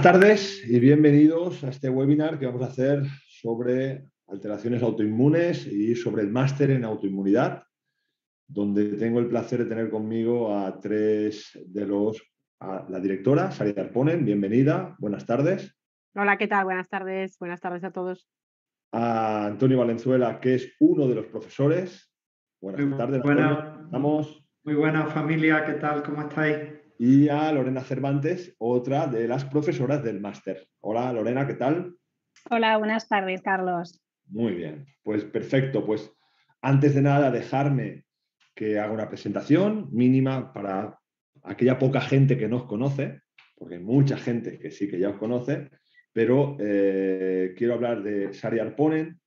buenas tardes y bienvenidos a este webinar que vamos a hacer sobre alteraciones autoinmunes y sobre el máster en autoinmunidad, donde tengo el placer de tener conmigo a tres de los, a la directora, Sari Arponen, bienvenida, buenas tardes. Hola, ¿qué tal? Buenas tardes, buenas tardes a todos. A Antonio Valenzuela, que es uno de los profesores. Buenas tardes, buena, ¿Estamos? Muy buena familia, ¿qué tal? ¿Cómo estáis? y a Lorena Cervantes, otra de las profesoras del máster. Hola Lorena, ¿qué tal? Hola, buenas tardes, Carlos. Muy bien, pues perfecto. Pues antes de nada, dejarme que haga una presentación mínima para aquella poca gente que nos conoce, porque hay mucha gente que sí que ya os conoce, pero eh, quiero hablar de Sari Arponen.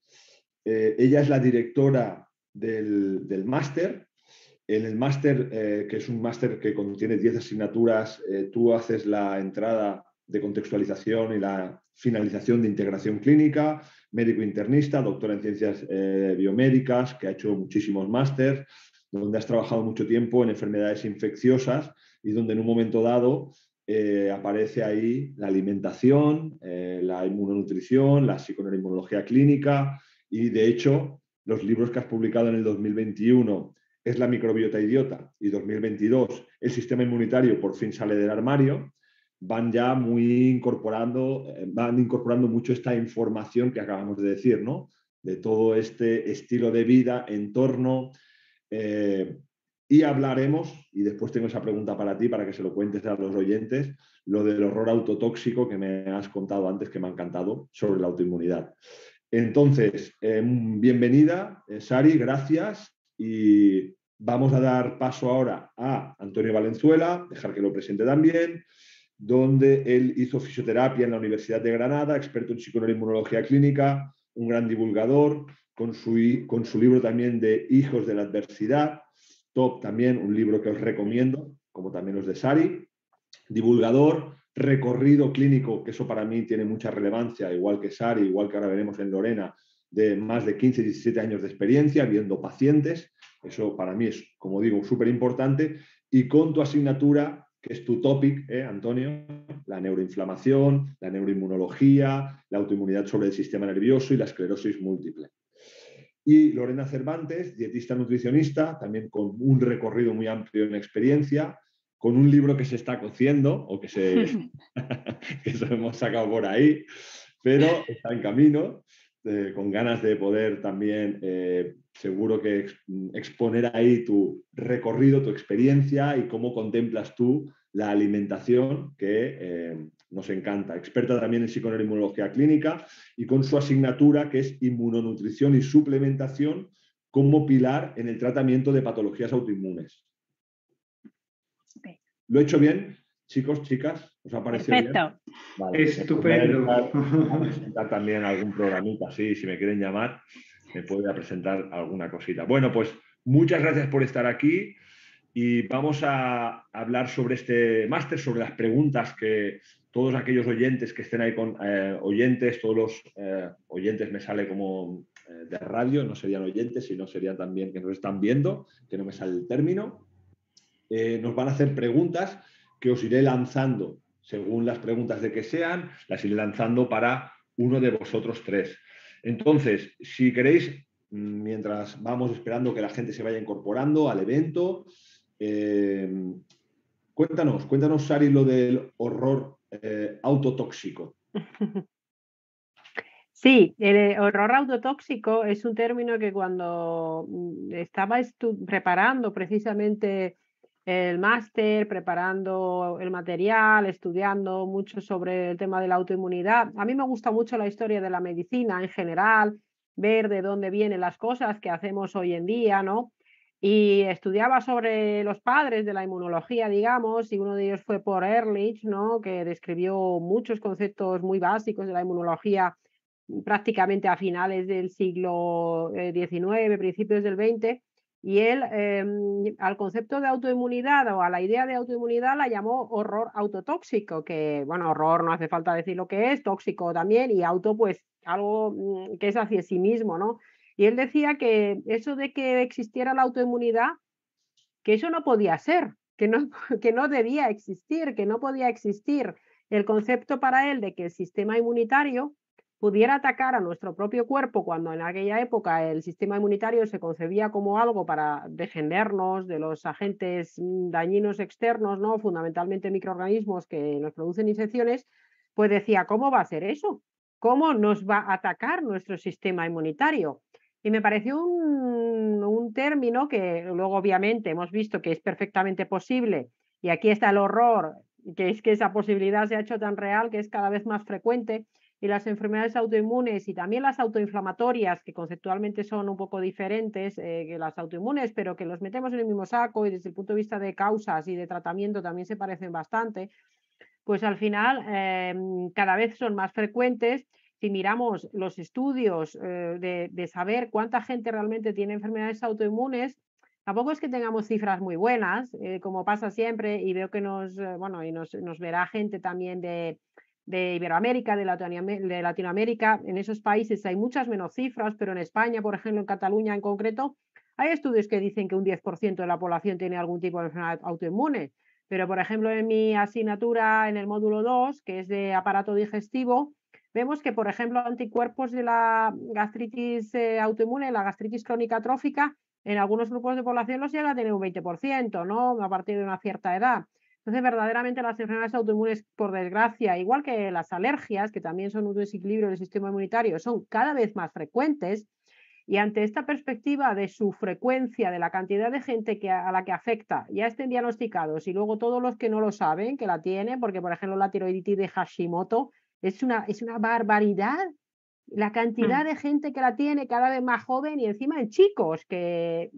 Eh, ella es la directora del, del máster en el máster, eh, que es un máster que contiene 10 asignaturas, eh, tú haces la entrada de contextualización y la finalización de integración clínica, médico internista, doctora en ciencias eh, biomédicas, que ha hecho muchísimos másteres, donde has trabajado mucho tiempo en enfermedades infecciosas y donde en un momento dado aparece ahí la alimentación, la inmunonutrición, la psiconeuroinmunología clínica y de hecho los libros que has publicado en el 2021 es la microbiota idiota y 2022 el sistema inmunitario por fin sale del armario, van ya muy incorporando, eh, van incorporando mucho esta información que acabamos de decir, ¿no? De todo este estilo de vida, entorno. Eh, y hablaremos, y después tengo esa pregunta para ti, para que se lo cuentes a los oyentes, lo del horror autotóxico que me has contado antes, que me ha encantado, sobre la autoinmunidad. Entonces, em, bienvenida, eh, Sari, gracias. Y vamos a dar paso ahora a Antonio Valenzuela, dejar que lo presente también, donde él hizo fisioterapia en la Universidad de Granada, experto en psiconeuroinmunología clínica, un gran divulgador, con su, con su libro también de Hijos de la Adversidad, Top también, un libro que os recomiendo, como también los de Sari, divulgador, recorrido clínico, que eso para mí tiene mucha relevancia, igual que Sari, igual que ahora veremos en Lorena, de más de 15, 17 años de experiencia viendo pacientes. Eso para mí es, como digo, súper importante. Y con tu asignatura, que es tu topic, ¿eh, Antonio, la neuroinflamación, la neuroinmunología, la autoinmunidad sobre el sistema nervioso y la esclerosis múltiple. Y Lorena Cervantes, dietista nutricionista, también con un recorrido muy amplio en experiencia, con un libro que se está cociendo o que se que se hemos sacado por ahí, pero está en camino eh, con ganas de poder también, eh, seguro que exponer ahí tu recorrido, tu experiencia y cómo contemplas tú la alimentación que eh, nos encanta. Experta también en psiconeuroinmunología clínica y con su asignatura que es inmunonutrición y suplementación como pilar en el tratamiento de patologías autoinmunes. ¿Lo he hecho bien? Chicos, chicas, ¿os ha parecido Perfecto. Vale, pues, Estupendo. A presentar también algún programita, sí, si me quieren llamar, me podría presentar alguna cosita. Bueno, pues muchas gracias por estar aquí y vamos a hablar sobre este máster, sobre las preguntas que todos aquellos oyentes que estén ahí con eh, oyentes, todos los eh, oyentes me sale como eh, de radio, no serían oyentes, sino serían también que nos están viendo, que no me sale el término, nos van a hacer preguntas que os iré lanzando según las preguntas de que sean, las iré lanzando para uno de vosotros tres. Entonces, si queréis, mm, mientras vamos esperando que la gente se vaya incorporando al evento, eh, cuéntanos, cuéntanos, Sari, lo del horror eh, autotóxico. Sí, el eh, horror autotóxico es un término que cuando mm, estaba preparando precisamente el máster, preparando el material, estudiando mucho sobre el tema de la autoinmunidad. A mí me gusta mucho la historia de la medicina en general, ver de dónde vienen las cosas que hacemos hoy en día, ¿no? Y estudiaba sobre los padres de la inmunología, digamos, y uno de ellos fue por Ehrlich, ¿no? Que describió muchos conceptos muy básicos de la inmunología prácticamente a finales del siglo XIX, eh, principios del XX y él em, al concepto de autoinmunidad o a la idea de autoinmunidad la llamó horror autotóxico, que bueno, horror no hace falta decir lo que es, tóxico también, y auto pues algo mm, que es hacia sí mismo, ¿no? Y él decía que eso de que existiera la autoinmunidad, que eso no podía ser, que no, que no debía existir, que no podía existir el concepto para él de que el sistema inmunitario pudiera atacar a nuestro propio cuerpo cuando en aquella época el sistema inmunitario se concebía como algo para defendernos de los agentes mm, dañinos externos, ¿no? fundamentalmente microorganismos que nos producen infecciones, pues decía, ¿cómo va a ser eso? ¿Cómo nos va a atacar nuestro sistema inmunitario? Y me pareció un, un término que luego obviamente hemos visto que es perfectamente posible, y aquí está el horror, que es que esa posibilidad se ha hecho tan real que es cada vez más frecuente y las enfermedades autoinmunes y también las autoinflamatorias, que conceptualmente son un poco diferentes eh, que las autoinmunes, pero que los metemos en el mismo saco y desde el punto de vista de causas y de tratamiento también se parecen bastante, pues al final em, cada vez son más frecuentes. Si miramos los estudios eh, de, saber cuánta gente realmente tiene enfermedades autoinmunes, Tampoco es que tengamos cifras muy buenas, eh, como pasa siempre, y veo que nos, bueno, y nos verá gente también de, de Iberoamérica, de, Latinoamérica, en esos países hay muchas menos cifras, pero en España, por ejemplo, en Cataluña en concreto, hay estudios que dicen que un 10% de la población tiene algún tipo de autoinmune. Pero, por ejemplo, en mi asignatura en el módulo 2, que es de aparato digestivo, vemos que, por ejemplo, anticuerpos de la gastritis eh, autoinmune, la gastritis crónica trófica, en algunos grupos de población los llega a tener un 20%, ¿no? A partir de una cierta edad. Entonces, verdaderamente las enfermedades autoinmunes, por desgracia, igual que las alergias, que también son un desequilibrio del sistema inmunitario, son cada vez más frecuentes. Y ante esta perspectiva de su frecuencia, de la cantidad de gente que, a la que afecta, ya estén diagnosticados y luego todos los que no lo saben, que la tienen, porque por ejemplo la tiroiditis de Hashimoto es una, es una barbaridad la cantidad mm. de gente que la tiene cada vez más joven y encima en chicos, que,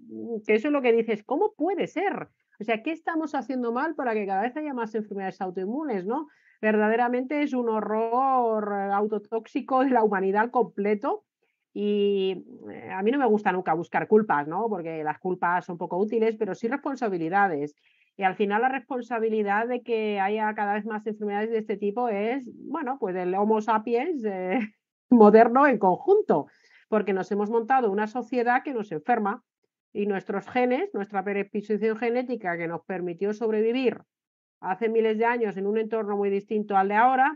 que, eso es lo que dices, ¿cómo puede ser? O sea, ¿qué estamos haciendo mal para que cada vez haya más enfermedades autoinmunes, no? Verdaderamente es un horror autotóxico de la humanidad completo. Y eh, a mí no me gusta nunca buscar culpas, Porque las culpas son poco útiles, pero sí responsabilidades. Y al final la responsabilidad de que haya cada vez más enfermedades de este tipo es, bueno, pues el Homo sapiens eh, moderno en conjunto, porque nos hemos montado una sociedad que nos enferma y nuestros genes, nuestra predisposición genética que nos permitió sobrevivir hace miles de años en un entorno muy distinto al de ahora,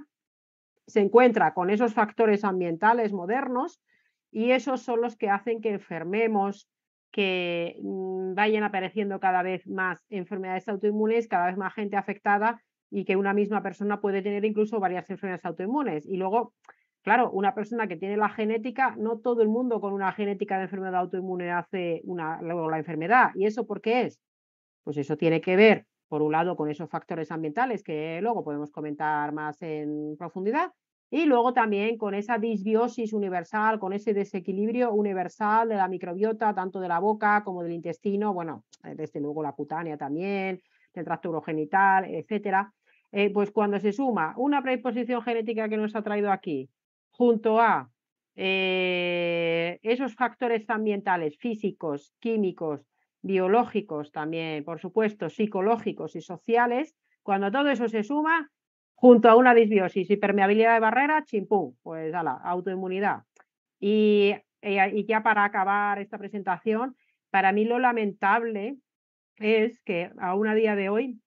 se encuentra con esos factores ambientales modernos y esos son los que hacen que enfermemos, que mm, vayan apareciendo cada vez más enfermedades autoinmunes, cada vez más gente afectada y que una misma persona puede tener incluso varias enfermedades autoinmunes. Y luego Claro, una persona que tiene la genética, no todo el mundo con una genética de enfermedad autoinmune hace una, luego la enfermedad. ¿Y eso por qué es? Pues eso tiene que ver, por un lado, con esos factores ambientales que luego podemos comentar más en profundidad, y luego también con esa disbiosis universal, con ese desequilibrio universal de la microbiota, tanto de la boca como del intestino, bueno, eh, desde luego la cutánea también, del tracto urogenital, etcétera. Eh, pues cuando se suma una predisposición genética que nos ha traído aquí, junto a eh, esos factores ambientales, físicos, químicos, biológicos también, por supuesto, psicológicos y sociales, cuando todo eso se suma, junto a una disbiosis y permeabilidad de barrera, chimpú, pues a la autoinmunidad. Y, eh, y ya para acabar esta presentación, para mí lo lamentable es que aún a día de hoy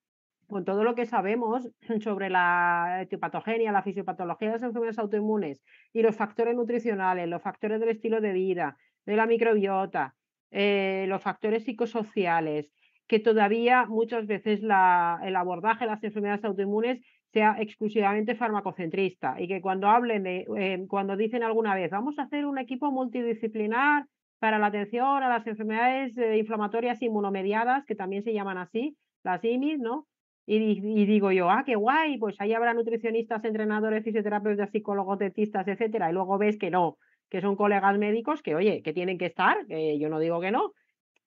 con todo lo que sabemos sobre la etiopatogenia, la fisiopatología de las enfermedades autoinmunes y los factores nutricionales, los factores del estilo de vida, de la microbiota, eh, los factores psicosociales, que todavía muchas veces el abordaje de las enfermedades autoinmunes sea exclusivamente farmacocentrista y que cuando hablen de, eh, cuando dicen alguna vez, vamos a hacer un equipo multidisciplinar para la atención a las enfermedades eh, inflamatorias inmunomediadas, que también se llaman así, las IMIs, ¿no? Y, digo yo, ah, qué guay, pues ahí habrá nutricionistas, entrenadores, fisioterapeutas, psicólogos, dentistas, etcétera. Y luego ves que no, que son colegas médicos que, oye, que tienen que estar, yo no digo que no,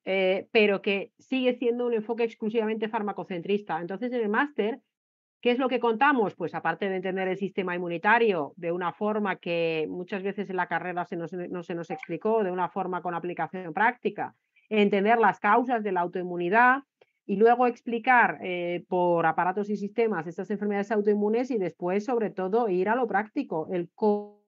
eh, pero que sigue siendo un enfoque exclusivamente farmacocentrista. Entonces, en el máster, ¿qué es lo que contamos? Pues aparte de entender el sistema inmunitario de una forma que muchas veces en la carrera no se nos explicó, de una forma con aplicación práctica, entender las causas de la autoinmunidad, y luego explicar eh, por aparatos y sistemas estas enfermedades autoinmunes y después, sobre todo, ir a lo práctico, el cómo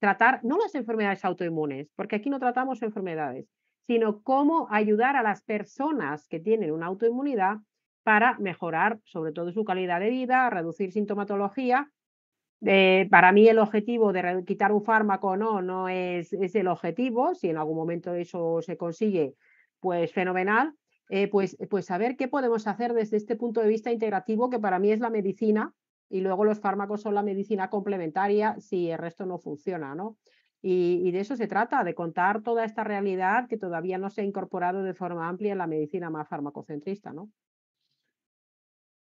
tratar, no las enfermedades autoinmunes, porque aquí no tratamos enfermedades, sino cómo ayudar a las personas que tienen una autoinmunidad para mejorar sobre todo su calidad de vida, reducir sintomatología. Eh, para mí el objetivo de quitar un fármaco no, no es, es el objetivo, si en algún momento eso se consigue, pues fenomenal, eh, pues, eh, pues saber qué podemos hacer desde este punto de vista integrativo, que para mí es la medicina, y luego los fármacos son la medicina complementaria si el resto no funciona, ¿no? Y, de eso se trata, de contar toda esta realidad que todavía no se ha incorporado de forma amplia en la medicina más farmacocentrista, ¿no?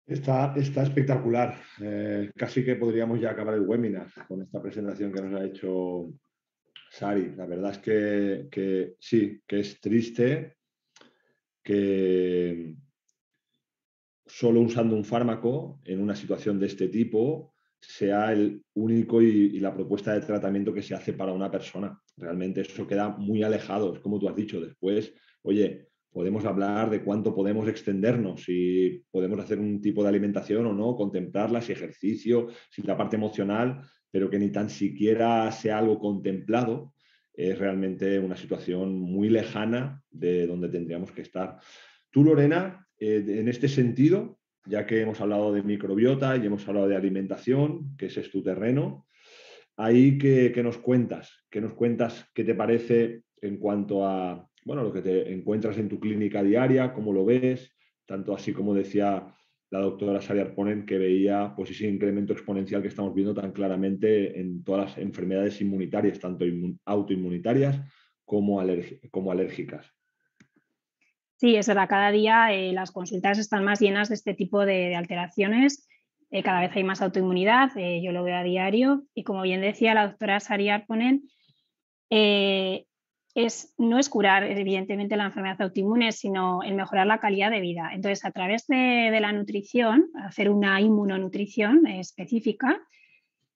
Está, espectacular. Eh, casi que podríamos ya acabar el webinar con esta presentación que nos ha hecho Sari. La verdad es que sí, que es triste que solo usando un fármaco en una situación de este tipo sea el único y, la propuesta de tratamiento que se hace para una persona. Realmente eso queda muy alejado, es como tú has dicho. Después, oye, podemos hablar de cuánto podemos extendernos, si podemos hacer un tipo de alimentación o no, contemplarla, si ejercicio, si la parte emocional, pero que ni tan siquiera sea algo contemplado es realmente una situación muy lejana de donde tendríamos que estar. Tú, Lorena, eh, en este sentido, ya que hemos hablado de microbiota y hemos hablado de alimentación, que ese es tu terreno, ahí que, nos cuentas, que nos cuentas qué te parece en cuanto a bueno, lo que te encuentras en tu clínica diaria, cómo lo ves, tanto así como decía la doctora Sari Arponen, que veía pues, ese incremento exponencial que estamos viendo tan claramente en todas las enfermedades inmunitarias, tanto autoinmunitarias como, alérgicas. Sí, es verdad, cada día eh, las consultas están más llenas de este tipo de, alteraciones, eh, cada vez hay más autoinmunidad, eh, yo lo veo a diario, y como bien decía la doctora Sari Arponen, no es curar, evidentemente, la enfermedad autoinmune, sino el mejorar la calidad de vida. Entonces, a través de, la nutrición, hacer una inmunonutrición específica,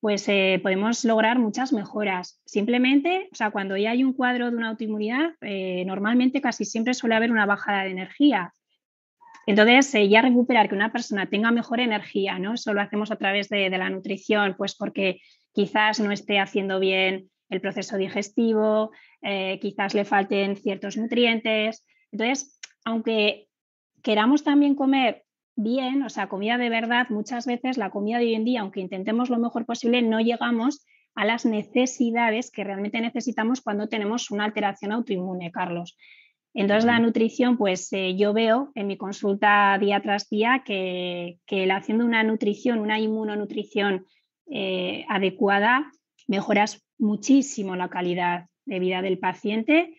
pues eh, podemos lograr muchas mejoras. Simplemente, o sea, cuando ya hay un cuadro de una autoinmunidad, eh, normalmente casi siempre suele haber una bajada de energía. Entonces, eh, ya recuperar que una persona tenga mejor energía, ¿no? Eso lo hacemos a través de, de la nutrición, pues porque quizás no esté haciendo bien el proceso digestivo, eh, quizás le falten ciertos nutrientes. Entonces, aunque queramos también comer bien, o sea, comida de verdad, muchas veces la comida de hoy en día, aunque intentemos lo mejor posible, no llegamos a las necesidades que realmente necesitamos cuando tenemos una alteración autoinmune, Carlos. Entonces la nutrición, pues eh, yo veo en mi consulta día tras día que, que haciendo una nutrición, una inmunonutrición eh, adecuada, mejoras muchísimo la calidad de vida del paciente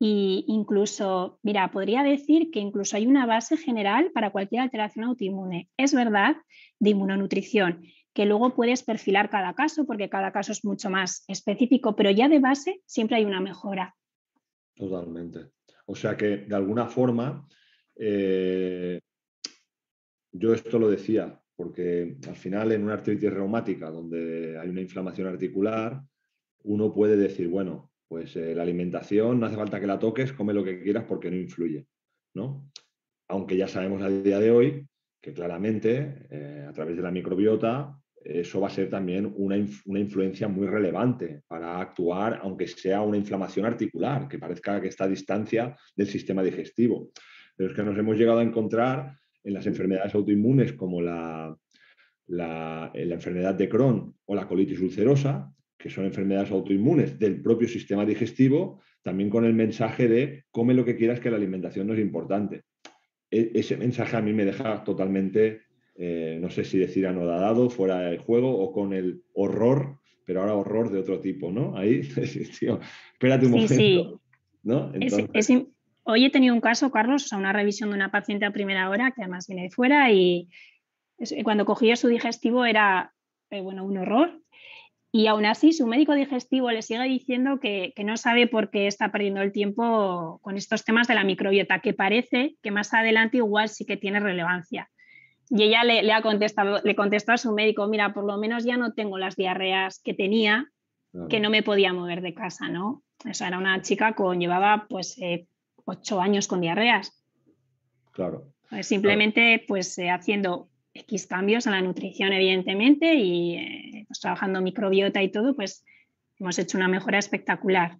e incluso, mira, podría decir que incluso hay una base general para cualquier alteración autoinmune. Es verdad, de inmunonutrición, que luego puedes perfilar cada caso porque cada caso es mucho más específico, pero ya de base siempre hay una mejora. Totalmente. O sea que de alguna forma, eh, yo esto lo decía, porque al final en una artritis reumática donde hay una inflamación articular, uno puede decir, bueno, pues eh, la alimentación no hace falta que la toques, come lo que quieras porque no influye, ¿no? Aunque ya sabemos a día de hoy que claramente eh, a través de la microbiota eso va a ser también una, una, influencia muy relevante para actuar, aunque sea una inflamación articular, que parezca que está a distancia del sistema digestivo. Pero es que nos hemos llegado a encontrar en las enfermedades autoinmunes como la, eh, la, enfermedad de Crohn o la colitis ulcerosa, que son enfermedades autoinmunes del propio sistema digestivo, también con el mensaje de come lo que quieras que la alimentación no es importante. E, ese mensaje a mí me deja totalmente, eh, no sé si decir anodadado, fuera del juego o con el horror, pero ahora horror de otro tipo, ¿no? Ahí, tío, espérate un momento. Sí. ¿no? Es, es, Hoy he tenido un caso, Carlos, o sea, una revisión de una paciente a primera hora que además viene de fuera y cuando cogía su digestivo era, eh, bueno, un horror. Y aún así su médico digestivo le sigue diciendo que, no sabe por qué está perdiendo el tiempo con estos temas de la microbiota, que parece que más adelante igual sí que tiene relevancia. Y ella le, ha contestado, le contestó a su médico, mira, por lo menos ya no tengo las diarreas que tenía, que no me podía mover de casa, ¿no? O sea, era una chica con, llevaba pues eh, ocho años con diarreas. Claro. Eh, simplemente pues eh, haciendo X cambios en la nutrición, evidentemente, y eh, pues, trabajando microbiota y todo, pues hemos hecho una mejora espectacular.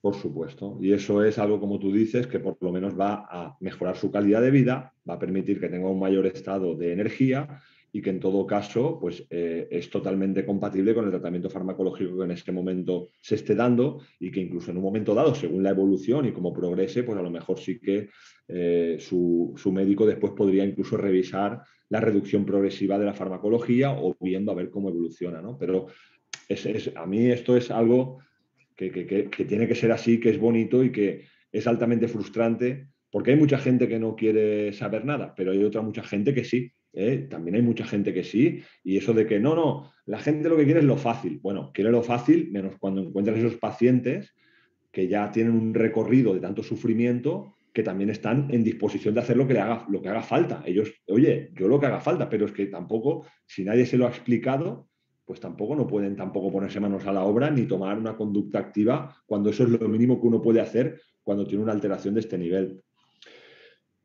Por supuesto. Y eso es algo, como tú dices, que por lo menos va a mejorar su calidad de vida, va a permitir que tenga un mayor estado de energía y que en todo caso pues, eh, es totalmente compatible con el tratamiento farmacológico que en este momento se esté dando y que incluso en un momento dado, según la evolución y cómo progrese, pues a lo mejor sí que eh, su, médico después podría incluso revisar la reducción progresiva de la farmacología o viendo a ver cómo evoluciona. Pero es, a mí esto es algo que tiene que ser así, que es bonito y que es altamente frustrante porque hay mucha gente que no quiere saber nada, pero hay otra mucha gente que sí, ¿eh? También hay mucha gente que sí, y eso de que no, no, la gente lo que quiere es lo fácil. Bueno, quiere lo fácil, menos cuando encuentras esos pacientes que ya tienen un recorrido de tanto sufrimiento que también están en disposición de hacer lo que, le haga, lo que haga falta. Ellos, oye, yo lo que haga falta, pero es que tampoco, si nadie se lo ha explicado, pues tampoco no pueden tampoco ponerse manos a la obra ni tomar una conducta activa cuando eso es lo mínimo que uno puede hacer cuando tiene una alteración de este nivel.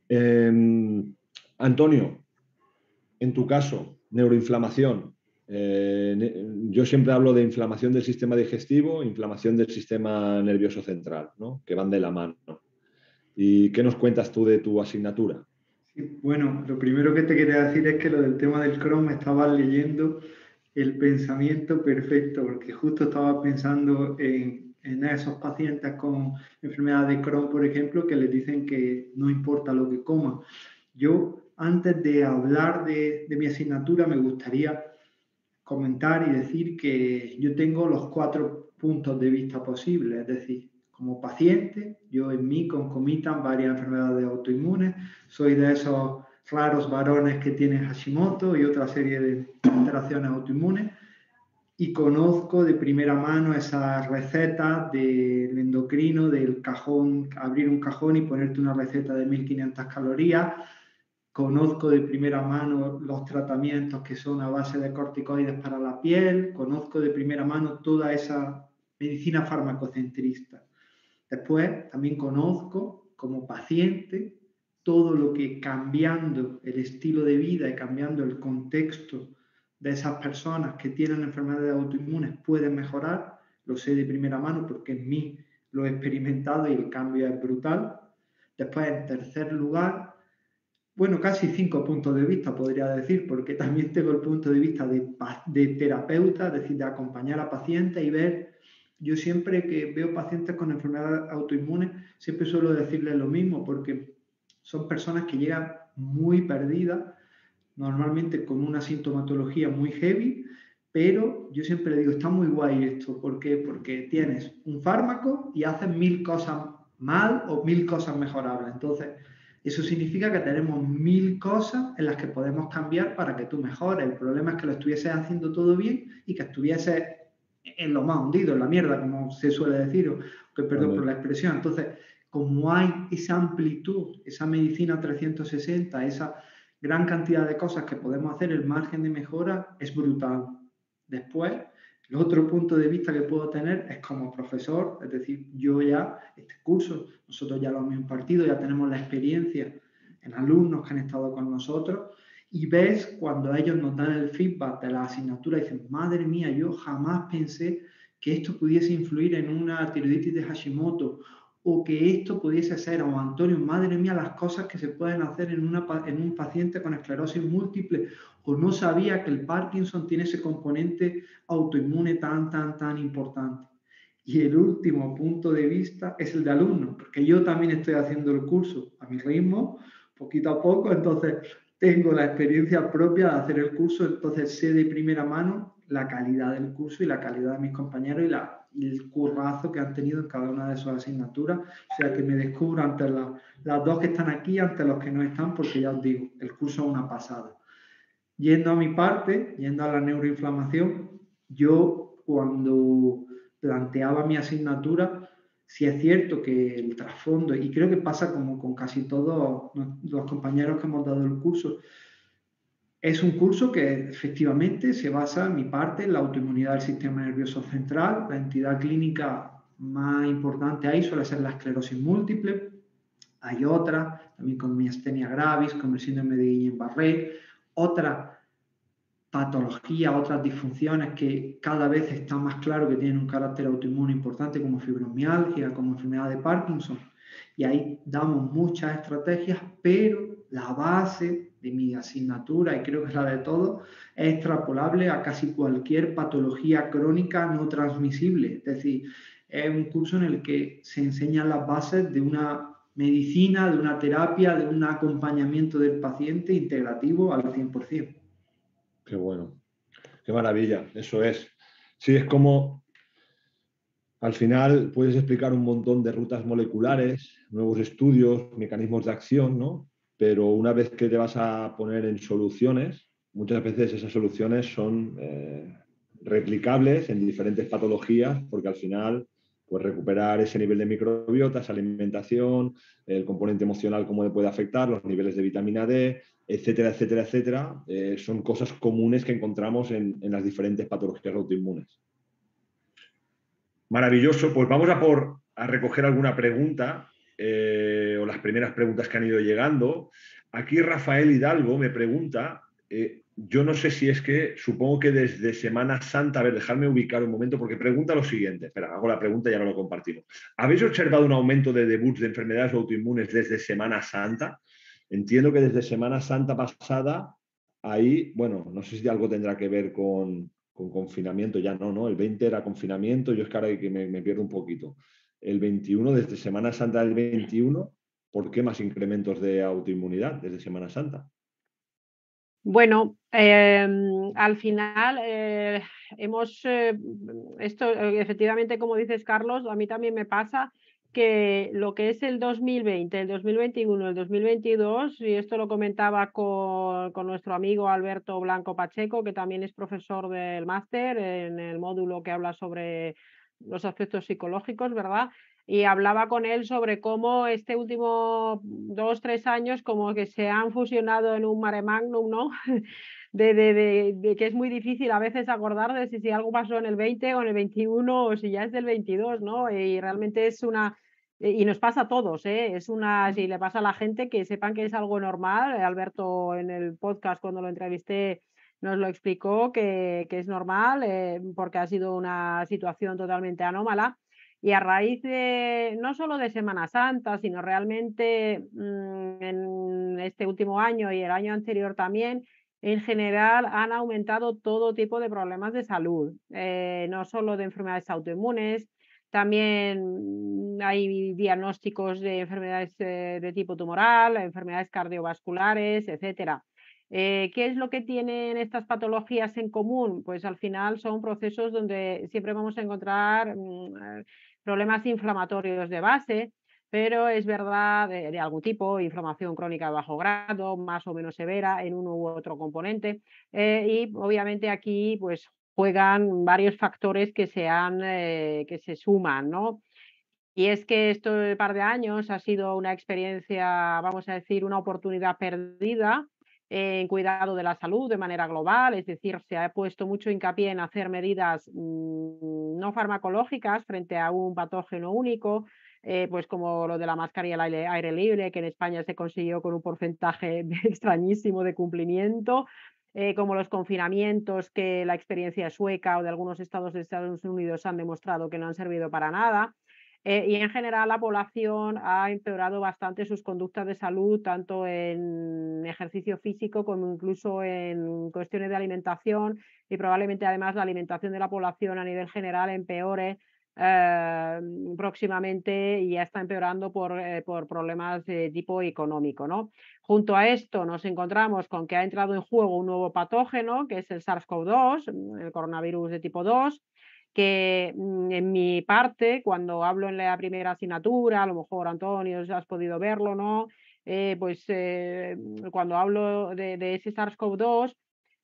Em, Antonio, en tu caso, neuroinflamación. Eh, yo siempre hablo de inflamación del sistema digestivo, inflamación del sistema nervioso central, que van de la mano. ¿Y qué nos cuentas tú de tu asignatura? bueno, lo primero que te quería decir es que lo del tema del Crohn estaba leyendo el pensamiento perfecto, porque justo estaba pensando en, en, esos pacientes con enfermedad de Crohn, por ejemplo, que les dicen que no importa lo que coman. Yo antes de hablar de, mi asignatura, me gustaría comentar y decir que yo tengo los cuatro puntos de vista posibles, es decir, como paciente, yo en mí concomitan varias enfermedades autoinmunes, soy de esos raros varones que tienen Hashimoto y otra serie de alteraciones autoinmunes, y conozco de primera mano esa receta del endocrino, del cajón, abrir un cajón y ponerte una receta de 1500 calorías, conozco de primera mano los tratamientos que son a base de corticoides para la piel, conozco de primera mano toda esa medicina farmacocentrista. Después también conozco como paciente todo lo que cambiando el estilo de vida y cambiando el contexto de esas personas que tienen enfermedades autoinmunes pueden mejorar, lo sé de primera mano porque en mí lo he experimentado y el cambio es brutal. Después, en tercer lugar, bueno, casi cinco puntos de vista, podría decir, porque también tengo el punto de vista de, terapeuta, es decir, de acompañar a pacientes y ver. Yo siempre que veo pacientes con enfermedades autoinmunes, siempre suelo decirles lo mismo, porque son personas que llegan muy perdidas, normalmente con una sintomatología muy heavy, pero yo siempre le digo, está muy guay esto, ¿por qué? Porque tienes un fármaco y haces mil cosas mal o mil cosas mejorables. Entonces, eso significa que tenemos mil cosas en las que podemos cambiar para que tú mejores. El problema es que lo estuvieses haciendo todo bien y que estuviese en lo más hundido, en la mierda, como se suele decir, que perdón por la expresión. Entonces, como hay esa amplitud, esa medicina 360, esa gran cantidad de cosas que podemos hacer, el margen de mejora es brutal. Después, el otro punto de vista que puedo tener es como profesor, es decir, yo ya, este curso, nosotros ya lo hemos impartido, ya tenemos la experiencia en alumnos que han estado con nosotros y ves cuando ellos nos dan el feedback de la asignatura y dicen, madre mía, yo jamás pensé que esto pudiese influir en una tiroiditis de Hashimoto o que esto pudiese ser, o oh, Antonio, madre mía, las cosas que se pueden hacer en, un paciente con esclerosis múltiple, o no sabía que el Parkinson tiene ese componente autoinmune tan, tan, tan importante. Y el último punto de vista es el de alumno porque yo también estoy haciendo el curso a mi ritmo, poquito a poco, entonces tengo la experiencia propia de hacer el curso, entonces sé de primera mano la calidad del curso y la calidad de mis compañeros y, el currazo que han tenido en cada una de sus asignaturas. O sea, que me descubro ante las dos que están aquí, ante los que no están, porque ya os digo, el curso es una pasada. Yendo a mi parte, yendo a la neuroinflamación, yo cuando planteaba mi asignatura, si es cierto que el trasfondo, y creo que pasa como con casi todos los compañeros que hemos dado el curso, es un curso que efectivamente se basa en mi parte en la autoinmunidad del sistema nervioso central. La entidad clínica más importante ahí suele ser la esclerosis múltiple. Hay otra, también con miastenia gravis, con el síndrome de Guillain-Barré, Otra patología, otras disfunciones que cada vez está más claro que tienen un carácter autoinmune importante, como fibromialgia, como enfermedad de Parkinson. Y ahí damos muchas estrategias, pero la base de mi asignatura y creo que es la de todo, es extrapolable a casi cualquier patología crónica no transmisible. Es decir, es un curso en el que se enseñan las bases de una medicina, de una terapia, de un acompañamiento del paciente integrativo al 100%. Qué bueno, qué maravilla, eso es. Sí, es como al final puedes explicar un montón de rutas moleculares, nuevos estudios, mecanismos de acción, ¿no? pero una vez que te vas a poner en soluciones, muchas veces esas soluciones son eh, replicables en diferentes patologías, porque al final pues recuperar ese nivel de microbiota, esa alimentación, el componente emocional, cómo le puede afectar, los niveles de vitamina D, etcétera, etcétera, etcétera, eh, son cosas comunes que encontramos en, las diferentes patologías autoinmunes. Maravilloso, pues vamos a, recoger alguna pregunta. Eh, las primeras preguntas que han ido llegando. Aquí Rafael Hidalgo me pregunta, eh, yo no sé si es que, supongo que desde Semana Santa, a ver, dejarme ubicar un momento, porque pregunta lo siguiente, espera, hago la pregunta y ahora lo compartimos. ¿Habéis observado un aumento de debuts de enfermedades autoinmunes desde Semana Santa? Entiendo que desde Semana Santa pasada, ahí, bueno, no sé si algo tendrá que ver con, confinamiento, ya no, ¿no? El 20 era confinamiento, yo es que ahora que me, me pierdo un poquito. El 21, desde Semana Santa del 21, ¿por qué más incrementos de autoinmunidad desde Semana Santa? Bueno, em, al final eh, hemos, eh, esto efectivamente, como dices Carlos, a mí también me pasa que lo que es el 2020, el 2021, el 2022, y esto lo comentaba con nuestro amigo Alberto Blanco Pacheco, que también es profesor del máster en el módulo que habla sobre los aspectos psicológicos, ¿verdad? y hablaba con él sobre cómo este último dos, tres años como que se han fusionado en un mare magnum, ¿no? De, de, que es muy difícil a veces acordar de si, si algo pasó en el 20 o en el 21 o si ya es del 22, ¿no? Y realmente es una... Y nos pasa a todos, ¿eh? Es una... Si le pasa a la gente que sepan que es algo normal. Alberto en el podcast cuando lo entrevisté nos lo explicó que, que es normal eh, porque ha sido una situación totalmente anómala y a raíz de, no solo de Semana Santa, sino realmente mm, en este último año y el año anterior también, en general han aumentado todo tipo de problemas de salud, eh, no solo de enfermedades autoinmunes, también hay diagnósticos de enfermedades eh, de tipo tumoral, enfermedades cardiovasculares, etc. Eh, ¿Qué es lo que tienen estas patologías en común? Pues al final son procesos donde siempre vamos a encontrar mm, problemas inflamatorios de base, pero es verdad de, algún tipo, inflamación crónica de bajo grado, más o menos severa en uno u otro componente. Eh, y obviamente aquí pues juegan varios factores que se, han, eh, que se suman, ¿no? Y es que este par de años ha sido una experiencia, vamos a decir, una oportunidad perdida en cuidado de la salud de manera global, es decir, se ha puesto mucho hincapié en hacer medidas mm, no farmacológicas frente a un patógeno único, eh, pues como lo de la mascarilla al aire, libre, que en España se consiguió con un porcentaje extrañísimo de cumplimiento, eh, como los confinamientos que la experiencia sueca o de algunos estados de Estados Unidos han demostrado que no han servido para nada. Eh, y en general la población ha empeorado bastante sus conductas de salud, tanto en ejercicio físico como incluso en cuestiones de alimentación y probablemente además la alimentación de la población a nivel general empeore eh, próximamente y ya está empeorando por, eh, por problemas de tipo económico. ¿no? Junto a esto nos encontramos con que ha entrado en juego un nuevo patógeno, que es el SARS-CoV-2, el coronavirus de tipo 2, que mm, en mi parte, cuando hablo en la primera asignatura, a lo mejor Antonio, has podido verlo, ¿no? Eh, pues eh, cuando hablo de, ese SARS-CoV-2,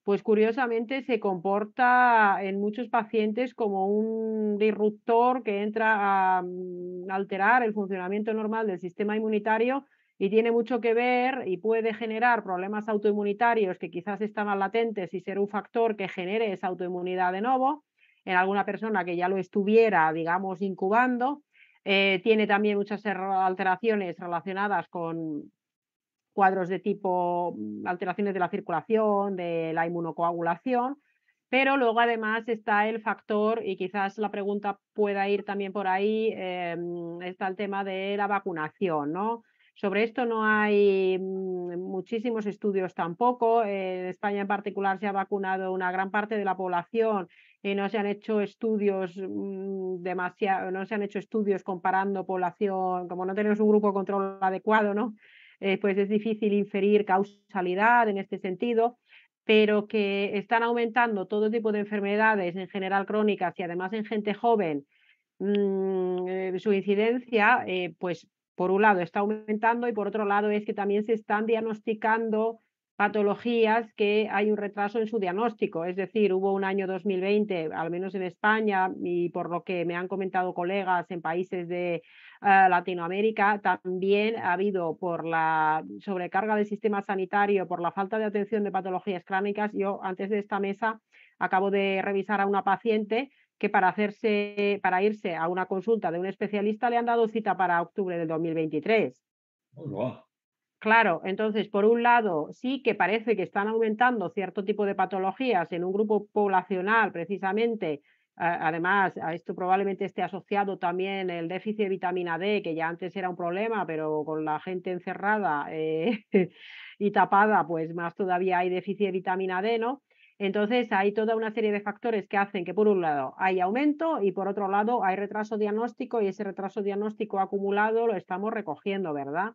pues curiosamente se comporta en muchos pacientes como un disruptor que entra a mm, alterar el funcionamiento normal del sistema inmunitario y tiene mucho que ver y puede generar problemas autoinmunitarios que quizás estaban latentes y ser un factor que genere esa autoinmunidad de nuevo en alguna persona que ya lo estuviera, digamos, incubando. Eh, tiene también muchas alteraciones relacionadas con cuadros de tipo mm, alteraciones de la circulación, de la inmunocoagulación, pero luego además está el factor, y quizás la pregunta pueda ir también por ahí, em, está el tema de la vacunación, ¿no? Sobre esto no hay mm, muchísimos estudios tampoco. En eh, España en particular se ha vacunado una gran parte de la población no se han hecho estudios mm, demasiado, no se han hecho estudios comparando población, como no tenemos un grupo de control adecuado, ¿no? Eh, pues es difícil inferir causalidad en este sentido, pero que están aumentando todo tipo de enfermedades, en general crónicas y además en gente joven, mm, eh, su incidencia, eh, pues por un lado está aumentando y por otro lado es que también se están diagnosticando patologías que hay un retraso en su diagnóstico. Es decir, hubo un año 2020, al menos en España, y por lo que me han comentado colegas en países de eh, Latinoamérica, también ha habido por la sobrecarga del sistema sanitario, por la falta de atención de patologías crónicas. Yo antes de esta mesa acabo de revisar a una paciente que para hacerse, para irse a una consulta de un especialista le han dado cita para octubre del 2023. Claro, entonces, por un lado, sí que parece que están aumentando cierto tipo de patologías en un grupo poblacional, precisamente. Además, a esto probablemente esté asociado también el déficit de vitamina D, que ya antes era un problema, pero con la gente encerrada eh, y tapada, pues más todavía hay déficit de vitamina D, ¿no? Entonces, hay toda una serie de factores que hacen que, por un lado, hay aumento y, por otro lado, hay retraso diagnóstico y ese retraso diagnóstico acumulado lo estamos recogiendo, ¿verdad?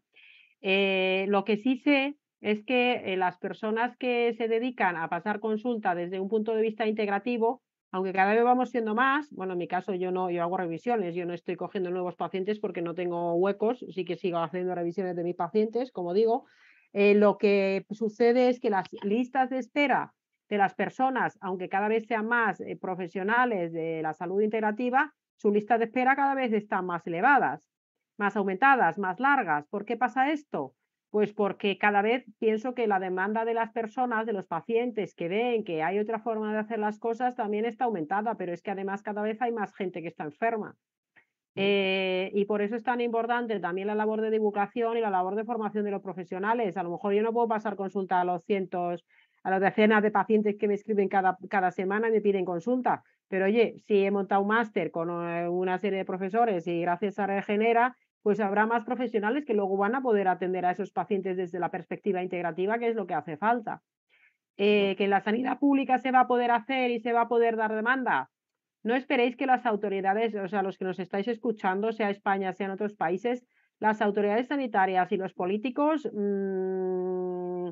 Eh, lo que sí sé es que eh, las personas que se dedican a pasar consulta desde un punto de vista integrativo, aunque cada vez vamos siendo más, bueno, en mi caso yo no, yo hago revisiones, yo no estoy cogiendo nuevos pacientes porque no tengo huecos, sí que sigo haciendo revisiones de mis pacientes, como digo. Eh, lo que sucede es que las listas de espera de las personas, aunque cada vez sean más profesionales de la salud integrativa, su lista de espera cada vez está más elevadas más aumentadas, más largas. ¿Por qué pasa esto? Pues porque cada vez pienso que la demanda de las personas, de los pacientes que ven que hay otra forma de hacer las cosas, también está aumentada, pero es que además cada vez hay más gente que está enferma. Mm. Eh, y por eso es tan importante también la labor de divulgación y la labor de formación de los profesionales. A lo mejor yo no puedo pasar consulta a los cientos, a las decenas de pacientes que me escriben cada, cada semana y me piden consulta. Pero oye, si he montado un máster con eh, una serie de profesores y gracias a Regenera, pues habrá más profesionales que luego van a poder atender a esos pacientes desde la perspectiva integrativa, que es lo que hace falta. Eh, que la sanidad pública se va a poder hacer y se va a poder dar demanda. No esperéis que las autoridades, o sea, los que nos estáis escuchando, sea España, sean otros países, las autoridades sanitarias y los políticos mm,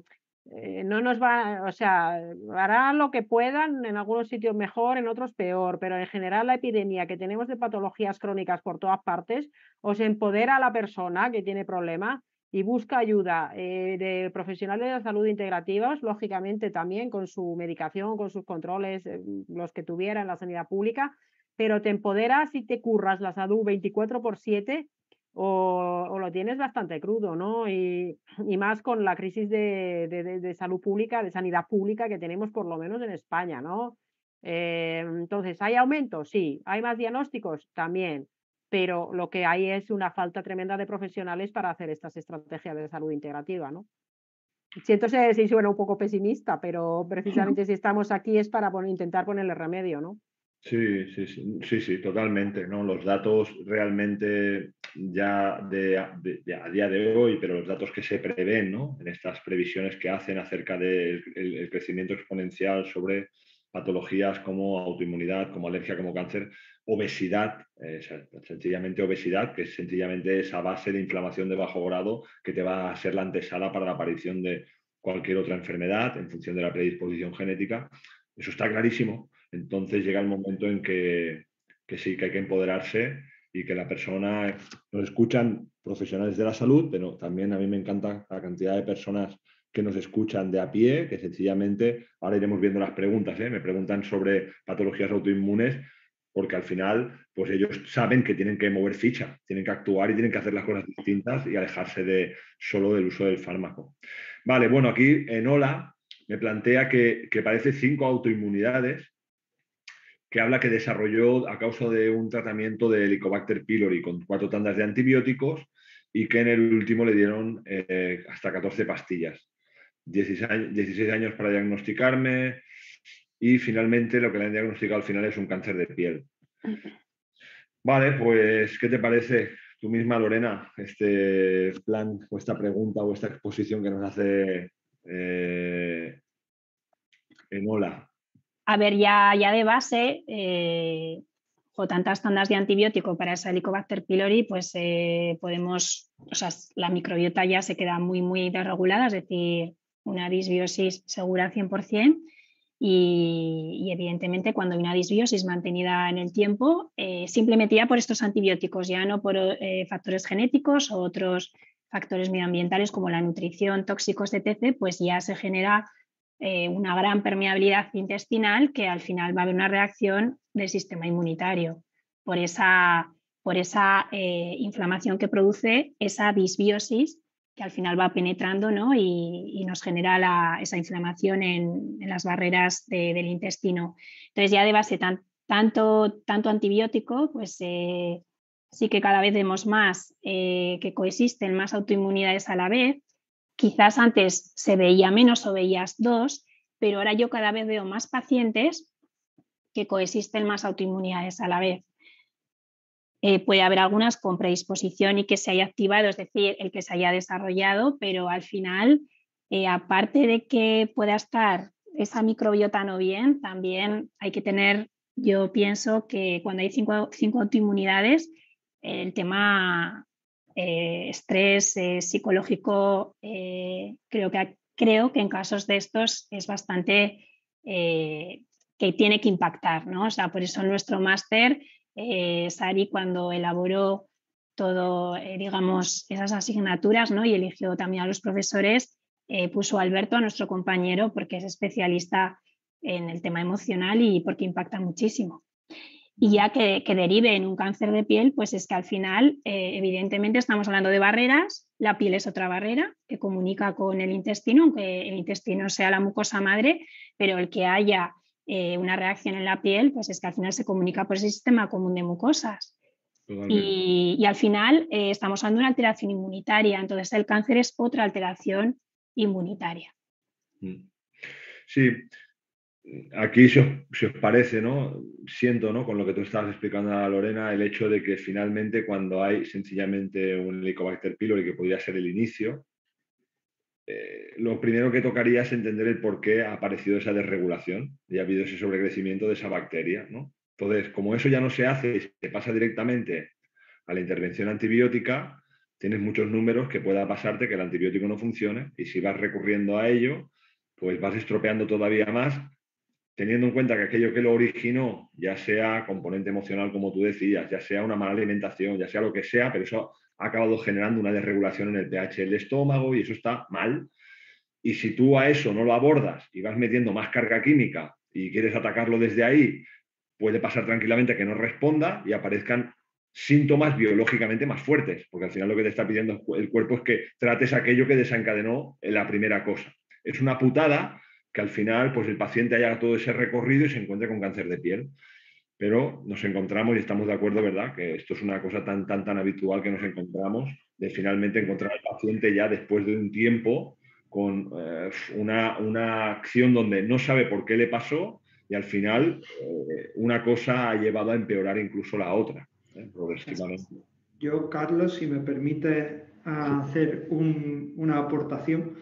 eh, no nos va, o sea, hará lo que puedan, en algunos sitios mejor, en otros peor, pero en general la epidemia que tenemos de patologías crónicas por todas partes, os empodera a la persona que tiene problema y busca ayuda eh, de profesionales de salud integrativos, lógicamente también con su medicación, con sus controles, eh, los que tuviera en la sanidad pública, pero te empoderas y te curras la salud 24 por 7 o, lo tienes bastante crudo, ¿no? Y, más con la crisis de, salud pública, de sanidad pública que tenemos por lo menos en España, ¿no? Eh, entonces, ¿hay aumentos? Sí. ¿Hay más diagnósticos? También. Pero lo que hay es una falta tremenda de profesionales para hacer estas estrategias de salud integrativa, ¿no? Siento si suena un poco pesimista, pero precisamente si estamos aquí es para intentar ponerle remedio, ¿no? Sí, sí, sí, sí, sí, totalmente, ¿no? Los datos realmente ya de, a día de hoy, pero los datos que se prevén, ¿no? En estas previsiones que hacen acerca del crecimiento exponencial sobre patologías como autoinmunidad, como alergia, como cáncer, obesidad, eh, sencillamente obesidad, que es sencillamente esa base de inflamación de bajo grado que te va a ser la antesala para la aparición de cualquier otra enfermedad en función de la predisposición genética. Eso está clarísimo entonces llega el momento en que, sí, que hay que empoderarse y que la persona, nos escuchan profesionales de la salud, pero también a mí me encanta la cantidad de personas que nos escuchan de a pie, que sencillamente, ahora iremos viendo las preguntas, ¿eh? me preguntan sobre patologías autoinmunes, porque al final, pues ellos saben que tienen que mover ficha, tienen que actuar y tienen que hacer las cosas distintas y alejarse de, solo del uso del fármaco. Vale, bueno, aquí en eh, Ola me plantea que, que parece cinco autoinmunidades que habla que desarrolló a causa de un tratamiento de Helicobacter pylori con cuatro tandas de antibióticos y que en el último le dieron eh, hasta 14 pastillas. 16 años para diagnosticarme y finalmente lo que le han diagnosticado al final es un cáncer de piel. Vale, pues, ¿qué te parece tú misma, Lorena, este plan o esta pregunta o esta exposición que nos hace eh, en Hola? a ver, ya, ya de base, eh, o tantas tandas de antibiótico para esa Helicobacter pylori, pues eh, podemos, o sea, la microbiota ya se queda muy, muy desregulada, es decir, una disbiosis segura al 100%. Y, evidentemente cuando hay una disbiosis mantenida en el tiempo, eh, simplemente ya por estos antibióticos, ya no por eh, factores genéticos o otros factores medioambientales como la nutrición, tóxicos, etc., pues ya se genera eh, una gran permeabilidad intestinal que al final va a haber una reacción del sistema inmunitario por esa, eh, inflamación que produce esa disbiosis que al final va penetrando y, nos genera esa inflamación en, las barreras del intestino. Entonces ya de base tanto, tanto antibiótico, pues eh, sí que cada vez vemos más que coexisten más autoinmunidades a la vez quizás antes se veía menos o veías dos, pero ahora yo cada vez veo más pacientes que coexisten más autoinmunidades a la vez. Eh, puede haber algunas con predisposición y que se haya activado, es decir, el que se haya desarrollado, pero al final, eh, aparte de que pueda estar esa microbiota no bien, también hay que tener, yo pienso que cuando hay cinco, cinco autoinmunidades, el tema eh, estrés eh, psicológico, eh, creo, que, creo que en casos de estos es bastante que tiene que impactar, sea, por eso nuestro máster, Sari cuando elaboró todo, digamos, esas asignaturas, ¿no? Y eligió también a los profesores, puso a Alberto, a nuestro compañero, porque es especialista en el tema emocional y porque impacta muchísimo y ya que, que, derive en un cáncer de piel, pues es que al final, eh, evidentemente, estamos hablando de barreras, la piel es otra barrera que comunica con el intestino, aunque el intestino sea la mucosa madre, pero el que haya eh, una reacción en la piel, pues es que al final se comunica por ese sistema común de mucosas. Y, al final eh, estamos hablando de una alteración inmunitaria, entonces el cáncer es otra alteración inmunitaria. Mm. Sí, aquí, si os, parece, ¿no? Siento, ¿no? Con lo que tú estabas explicando a Lorena, el hecho de que finalmente cuando hay sencillamente un Helicobacter pylori que podría ser el inicio, eh, lo primero que tocaría es entender el por qué ha aparecido esa desregulación y ha habido ese sobrecrecimiento de esa bacteria, ¿no? Entonces, como eso ya no se hace y se pasa directamente a la intervención antibiótica, tienes muchos números que pueda pasarte que el antibiótico no funcione y si vas recurriendo a ello, pues vas estropeando todavía más teniendo en cuenta que aquello que lo originó, ya sea componente emocional, como tú decías, ya sea una mala alimentación, ya sea lo que sea, pero eso ha acabado generando una desregulación en el pH del estómago y eso está mal. Y si tú a eso no lo abordas y vas metiendo más carga química y quieres atacarlo desde ahí, puede pasar tranquilamente que no responda y aparezcan síntomas biológicamente más fuertes, porque al final lo que te está pidiendo el cuerpo es que trates aquello que desencadenó la primera cosa. Es una putada, que al final pues el paciente haya todo ese recorrido y se encuentre con cáncer de piel. Pero nos encontramos y estamos de acuerdo, ¿verdad? Que esto es una cosa tan, tan, tan habitual que nos encontramos de finalmente encontrar al paciente ya después de un tiempo con eh, una, acción donde no sabe por qué le pasó y al final eh, una cosa ha llevado a empeorar incluso la otra, ¿eh? Yo, Carlos, si me permite hacer una aportación,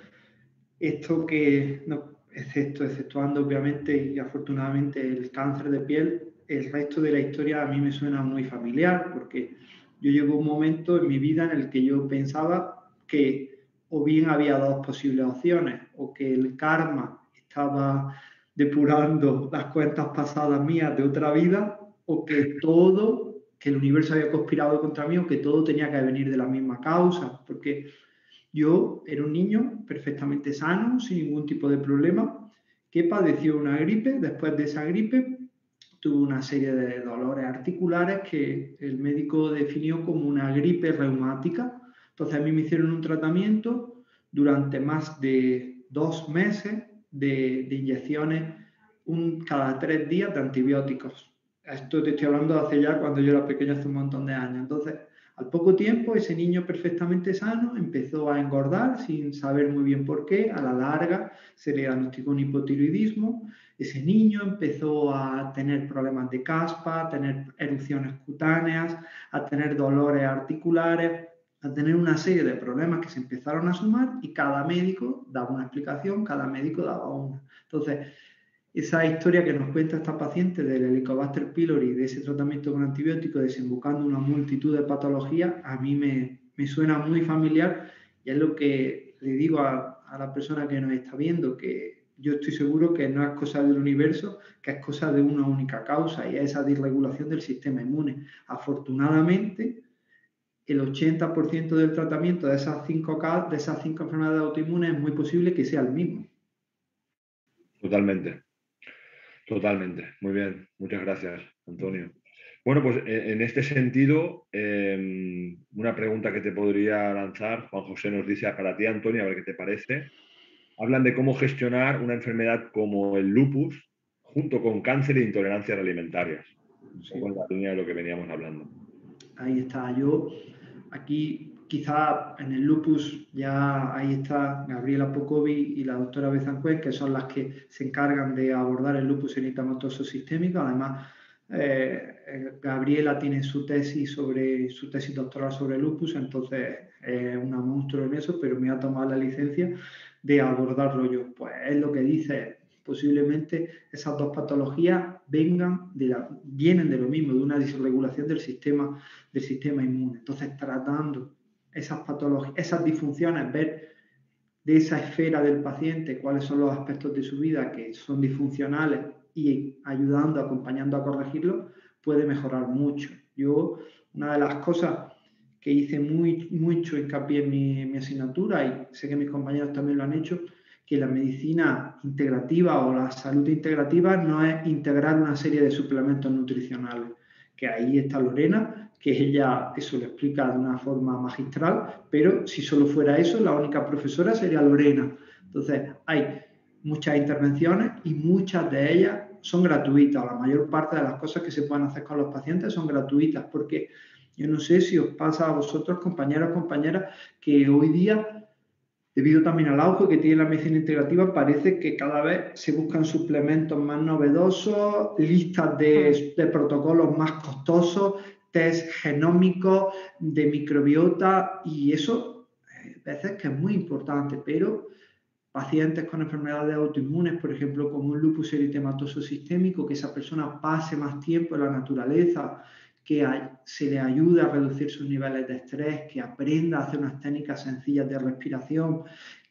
esto que nos excepto, exceptuando obviamente y afortunadamente el cáncer de piel, el resto de la historia a mí me suena muy familiar, porque yo llevo un momento en mi vida en el que yo pensaba que o bien había dos posibles opciones, o que el karma estaba depurando las cuentas pasadas mías de otra vida, o que todo, que el universo había conspirado contra mí, o que todo tenía que venir de la misma causa, porque yo era un niño perfectamente sano, sin ningún tipo de problema, que padeció una gripe. Después de esa gripe tuve una serie de dolores articulares que el médico definió como una gripe reumática. Entonces a mí me hicieron un tratamiento durante más de dos meses de, inyecciones un, cada tres días de antibióticos. Esto te estoy hablando de hace ya cuando yo era pequeño, hace un montón de años. Entonces, al poco tiempo, ese niño perfectamente sano empezó a engordar sin saber muy bien por qué. A la larga se le diagnosticó un hipotiroidismo. Ese niño empezó a tener problemas de caspa, a tener erupciones cutáneas, a tener dolores articulares, a tener una serie de problemas que se empezaron a sumar y cada médico daba una explicación, cada médico daba una. Entonces, esa historia que nos cuenta esta paciente del Helicobacter pylori, de ese tratamiento con antibióticos desembocando una multitud de patologías, a mí me, suena muy familiar y es lo que le digo a, la persona que nos está viendo, que yo estoy seguro que no es cosa del universo, que es cosa de una única causa y es esa desregulación del sistema inmune. Afortunadamente, el 80% del tratamiento de esas, cinco, de esas cinco enfermedades autoinmunes es muy posible que sea el mismo. Totalmente. Totalmente, muy bien, muchas gracias, Antonio. Mm. Bueno, pues eh, en este sentido, em, una pregunta que te podría lanzar, Juan José nos dice para ti, Antonio, a ver qué te parece. Hablan de cómo gestionar una enfermedad como el lupus junto con cáncer e intolerancias alimentarias, sí. la línea de lo que veníamos hablando. Ahí está, yo aquí quizá en el lupus ya ahí está Gabriela Pocovi y la doctora Bezancuez, que son las que se encargan de abordar el lupus eritematoso sistémico. Además, eh, Gabriela tiene su tesis sobre su tesis doctoral sobre lupus, entonces es una monstruo en eso, pero me ha tomado la licencia de abordarlo yo. Pues es lo que dice, posiblemente esas dos patologías vengan de la, vienen de lo mismo, de una disregulación del sistema, del sistema inmune. Entonces, tratando esas patologías, esas disfunciones, ver de esa esfera del paciente cuáles son los aspectos de su vida que son disfuncionales y ayudando, acompañando a corregirlo, puede mejorar mucho. Yo, una de las cosas que hice muy, mucho hincapié en mi, mi asignatura, y sé que mis compañeros también lo han hecho, que la medicina integrativa o la salud integrativa no es integrar una serie de suplementos nutricionales, que ahí está Lorena, que ella eso le explica de una forma magistral, pero si solo fuera eso, la única profesora sería Lorena. Entonces, hay muchas intervenciones y muchas de ellas son gratuitas. La mayor parte de las cosas que se pueden hacer con los pacientes son gratuitas, porque yo no sé si os pasa a vosotros, compañeros, compañeras, que hoy día, debido también al auge que tiene la medicina integrativa, parece que cada vez se buscan suplementos más novedosos, listas de protocolos más costosos test genómicos de microbiota y eso a eh, veces que es muy importante, pero pacientes con enfermedades autoinmunes, por ejemplo, como un lupus eritematoso sistémico, que esa persona pase más tiempo en la naturaleza, que se le ayude a reducir sus niveles de estrés, que aprenda a hacer unas técnicas sencillas de respiración,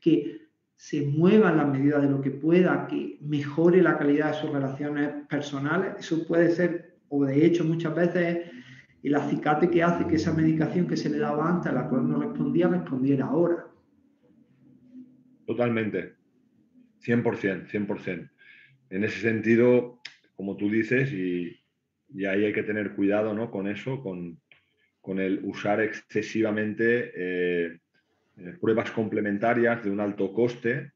que se mueva en la medida de lo que pueda, que mejore la calidad de sus relaciones personales. Eso puede ser, o de hecho muchas veces el acicate que hace que esa medicación que se le daba antes, a la cual no respondía, respondiera ahora. Totalmente. 100%, 100%. En ese sentido, como tú dices, y, ahí hay que tener cuidado ¿no? con eso, con, el usar excesivamente eh, eh, pruebas complementarias de un alto coste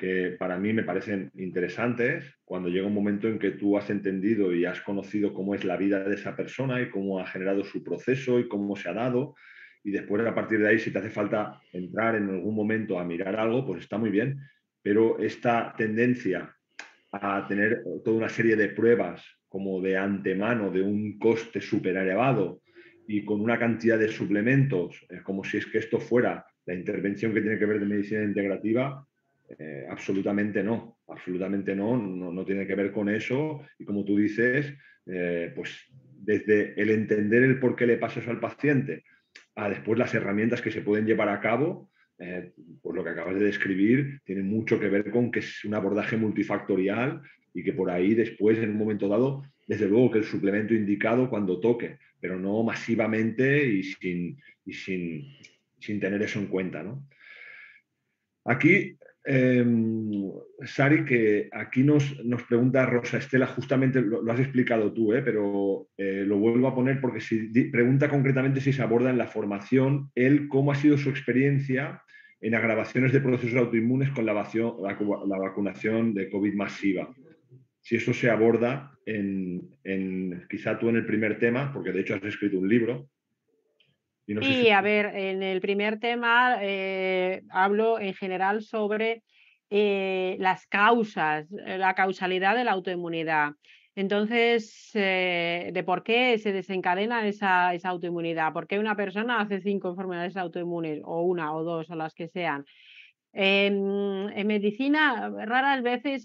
que para mí me parecen interesantes cuando llega un momento en que tú has entendido y has conocido cómo es la vida de esa persona y cómo ha generado su proceso y cómo se ha dado. Y después a partir de ahí, si te hace falta entrar en algún momento a mirar algo, pues está muy bien. Pero esta tendencia a tener toda una serie de pruebas como de antemano, de un coste super elevado y con una cantidad de suplementos, como si es que esto fuera la intervención que tiene que ver de medicina integrativa, eh, absolutamente no, absolutamente no, no, tiene que ver con eso. Y como tú dices, eh, pues desde el entender el por qué le pasa eso al paciente a después las herramientas que se pueden llevar a cabo, eh, pues lo que acabas de describir tiene mucho que ver con que es un abordaje multifactorial y que por ahí después, en un momento dado, desde luego que el suplemento indicado cuando toque, pero no masivamente y sin, y sin, tener eso en cuenta. ¿no? Aquí Em, Sari, que aquí nos, pregunta Rosa Estela, justamente lo, has explicado tú, eh, pero eh, lo vuelvo a poner porque si, pregunta concretamente si se aborda en la formación él cómo ha sido su experiencia en agravaciones de procesos autoinmunes con la, vacunación de COVID masiva. Si eso se aborda en, quizá tú en el primer tema, porque de hecho has escrito un libro, y, a ver, en el primer tema eh, hablo en general sobre eh, las causas, eh, la causalidad de la autoinmunidad. Entonces, de por qué se desencadena esa, autoinmunidad, por qué una persona hace cinco enfermedades autoinmunes, o una, o dos, o las que sean. en medicina, raras veces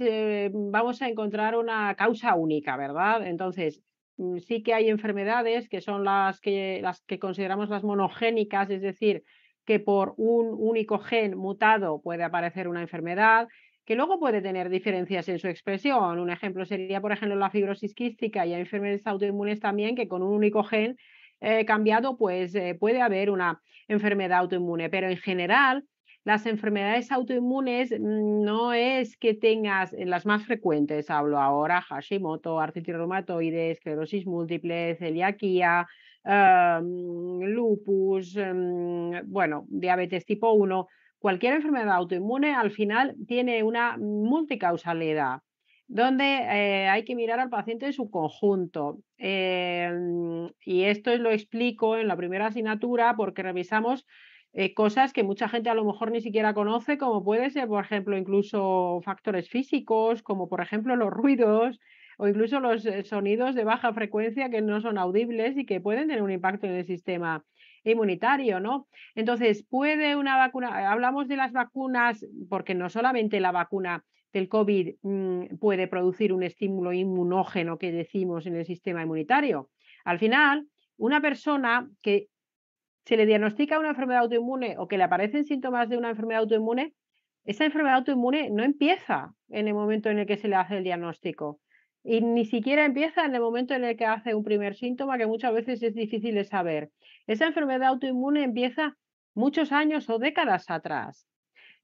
vamos a encontrar una causa única, ¿verdad? Entonces, Mm, sí que hay enfermedades que son las que, las que consideramos las monogénicas, es decir, que por un único gen mutado puede aparecer una enfermedad, que luego puede tener diferencias en su expresión. Un ejemplo sería, por ejemplo, la fibrosis quística y hay enfermedades autoinmunes también que con un único gen eh, cambiado, pues eh, puede haber una enfermedad autoinmune. Pero en general, las enfermedades autoinmunes mm, no es que tengas eh, las más frecuentes, hablo ahora, Hashimoto, artritis reumatoide, esclerosis múltiple, celiaquía, em, lupus, em, bueno, diabetes tipo 1. Cualquier enfermedad autoinmune al final tiene una multicausalidad donde eh, hay que mirar al paciente en su conjunto. Em, y esto lo explico en la primera asignatura porque revisamos eh, cosas que mucha gente a lo mejor ni siquiera conoce, como puede ser, por ejemplo, incluso factores físicos, como por ejemplo los ruidos o incluso los eh, sonidos de baja frecuencia que no son audibles y que pueden tener un impacto en el sistema inmunitario, ¿no? Entonces, puede una vacuna, hablamos de las vacunas, porque no solamente la vacuna del COVID mm, puede producir un estímulo inmunógeno que decimos en el sistema inmunitario. Al final, una persona que se le diagnostica una enfermedad autoinmune o que le aparecen síntomas de una enfermedad autoinmune, esa enfermedad autoinmune no empieza en el momento en el que se le hace el diagnóstico. Y ni siquiera empieza en el momento en el que hace un primer síntoma, que muchas veces es difícil de saber. Esa enfermedad autoinmune empieza muchos años o décadas atrás.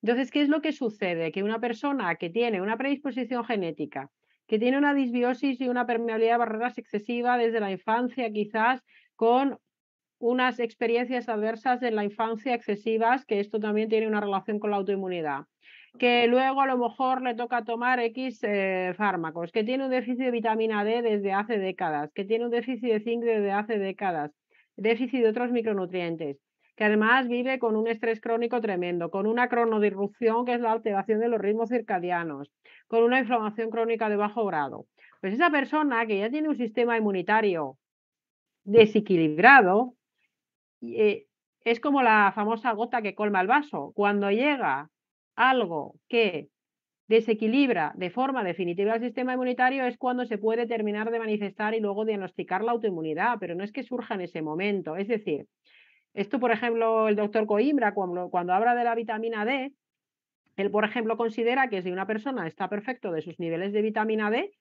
Entonces, ¿qué es lo que sucede? Que una persona que tiene una predisposición genética, que tiene una disbiosis y una permeabilidad de barreras excesiva desde la infancia, quizás con unas experiencias adversas en la infancia excesivas, que esto también tiene una relación con la autoinmunidad que luego a lo mejor le toca tomar X eh, fármacos, que tiene un déficit de vitamina D desde hace décadas, que tiene un déficit de zinc desde hace décadas, déficit de otros micronutrientes, que además vive con un estrés crónico tremendo, con una cronodirrupción que es la alteración de los ritmos circadianos, con una inflamación crónica de bajo grado. Pues esa persona que ya tiene un sistema inmunitario desequilibrado, eh, es como la famosa gota que colma el vaso. Cuando llega algo que desequilibra de forma definitiva el sistema inmunitario es cuando se puede terminar de manifestar y luego diagnosticar la autoinmunidad, pero no es que surja en ese momento. Es decir, esto, por ejemplo, el doctor Coimbra, cuando, habla de la vitamina D, él, por ejemplo, considera que si una persona está perfecto de sus niveles de vitamina D,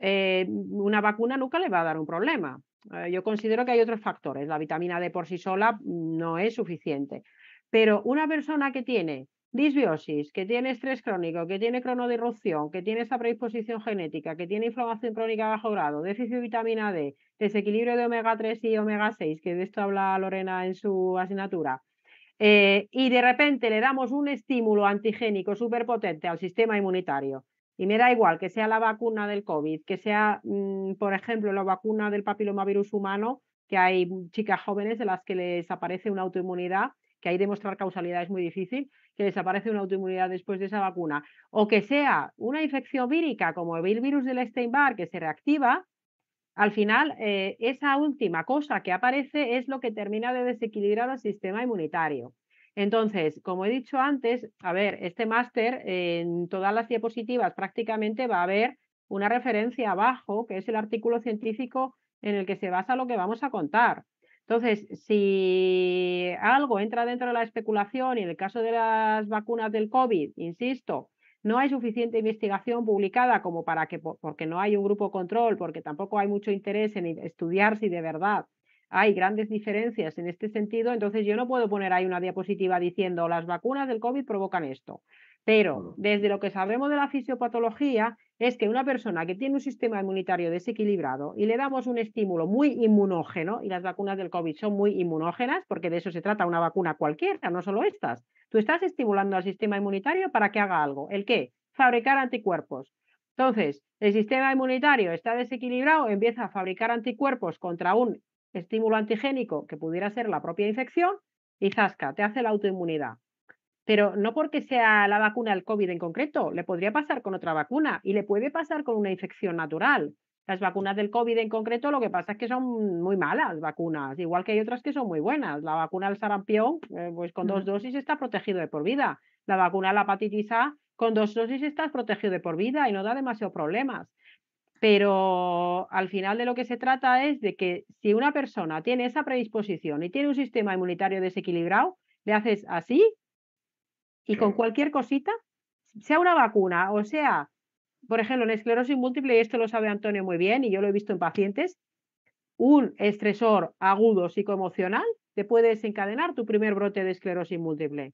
eh, una vacuna nunca le va a dar un problema. Eh, yo considero que hay otros factores. La vitamina D por sí sola no es suficiente. Pero una persona que tiene disbiosis, que tiene estrés crónico, que tiene cronodirrupción, que tiene esa predisposición genética, que tiene inflamación crónica bajo grado, déficit de vitamina D, desequilibrio de omega 3 y omega 6, que de esto habla Lorena en su asignatura, eh, y de repente le damos un estímulo antigénico superpotente al sistema inmunitario y me da igual que sea la vacuna del COVID, que sea, mm, por ejemplo, la vacuna del papilomavirus humano, que hay chicas jóvenes de las que les aparece una autoinmunidad, que ahí demostrar causalidad es muy difícil, que les aparece una autoinmunidad después de esa vacuna, o que sea una infección vírica como el virus del Steinbar que se reactiva, al final eh, esa última cosa que aparece es lo que termina de desequilibrar el sistema inmunitario. Entonces, como he dicho antes, a ver, este máster en todas las diapositivas prácticamente va a haber una referencia abajo, que es el artículo científico en el que se basa lo que vamos a contar. Entonces, si algo entra dentro de la especulación y en el caso de las vacunas del COVID, insisto, no hay suficiente investigación publicada como para que, porque no hay un grupo control, porque tampoco hay mucho interés en estudiar si de verdad hay grandes diferencias en este sentido, entonces yo no puedo poner ahí una diapositiva diciendo las vacunas del COVID provocan esto. Pero desde lo que sabemos de la fisiopatología es que una persona que tiene un sistema inmunitario desequilibrado y le damos un estímulo muy inmunógeno, y las vacunas del COVID son muy inmunógenas, porque de eso se trata una vacuna cualquiera, no solo estas. Tú estás estimulando al sistema inmunitario para que haga algo. ¿El qué? Fabricar anticuerpos. Entonces, el sistema inmunitario está desequilibrado, empieza a fabricar anticuerpos contra un estímulo antigénico que pudiera ser la propia infección y zasca, te hace la autoinmunidad. Pero no porque sea la vacuna del COVID en concreto, le podría pasar con otra vacuna y le puede pasar con una infección natural. Las vacunas del COVID en concreto, lo que pasa es que son muy malas vacunas, igual que hay otras que son muy buenas. La vacuna del sarampión, eh, pues con dos dosis está protegido de por vida. La vacuna de la hepatitis A, con dos dosis estás protegido de por vida y no da demasiados problemas. Pero al final de lo que se trata es de que si una persona tiene esa predisposición y tiene un sistema inmunitario desequilibrado, le haces así y con cualquier cosita, sea una vacuna o sea, por ejemplo, en esclerosis múltiple, y esto lo sabe Antonio muy bien y yo lo he visto en pacientes, un estresor agudo psicoemocional te puede desencadenar tu primer brote de esclerosis múltiple.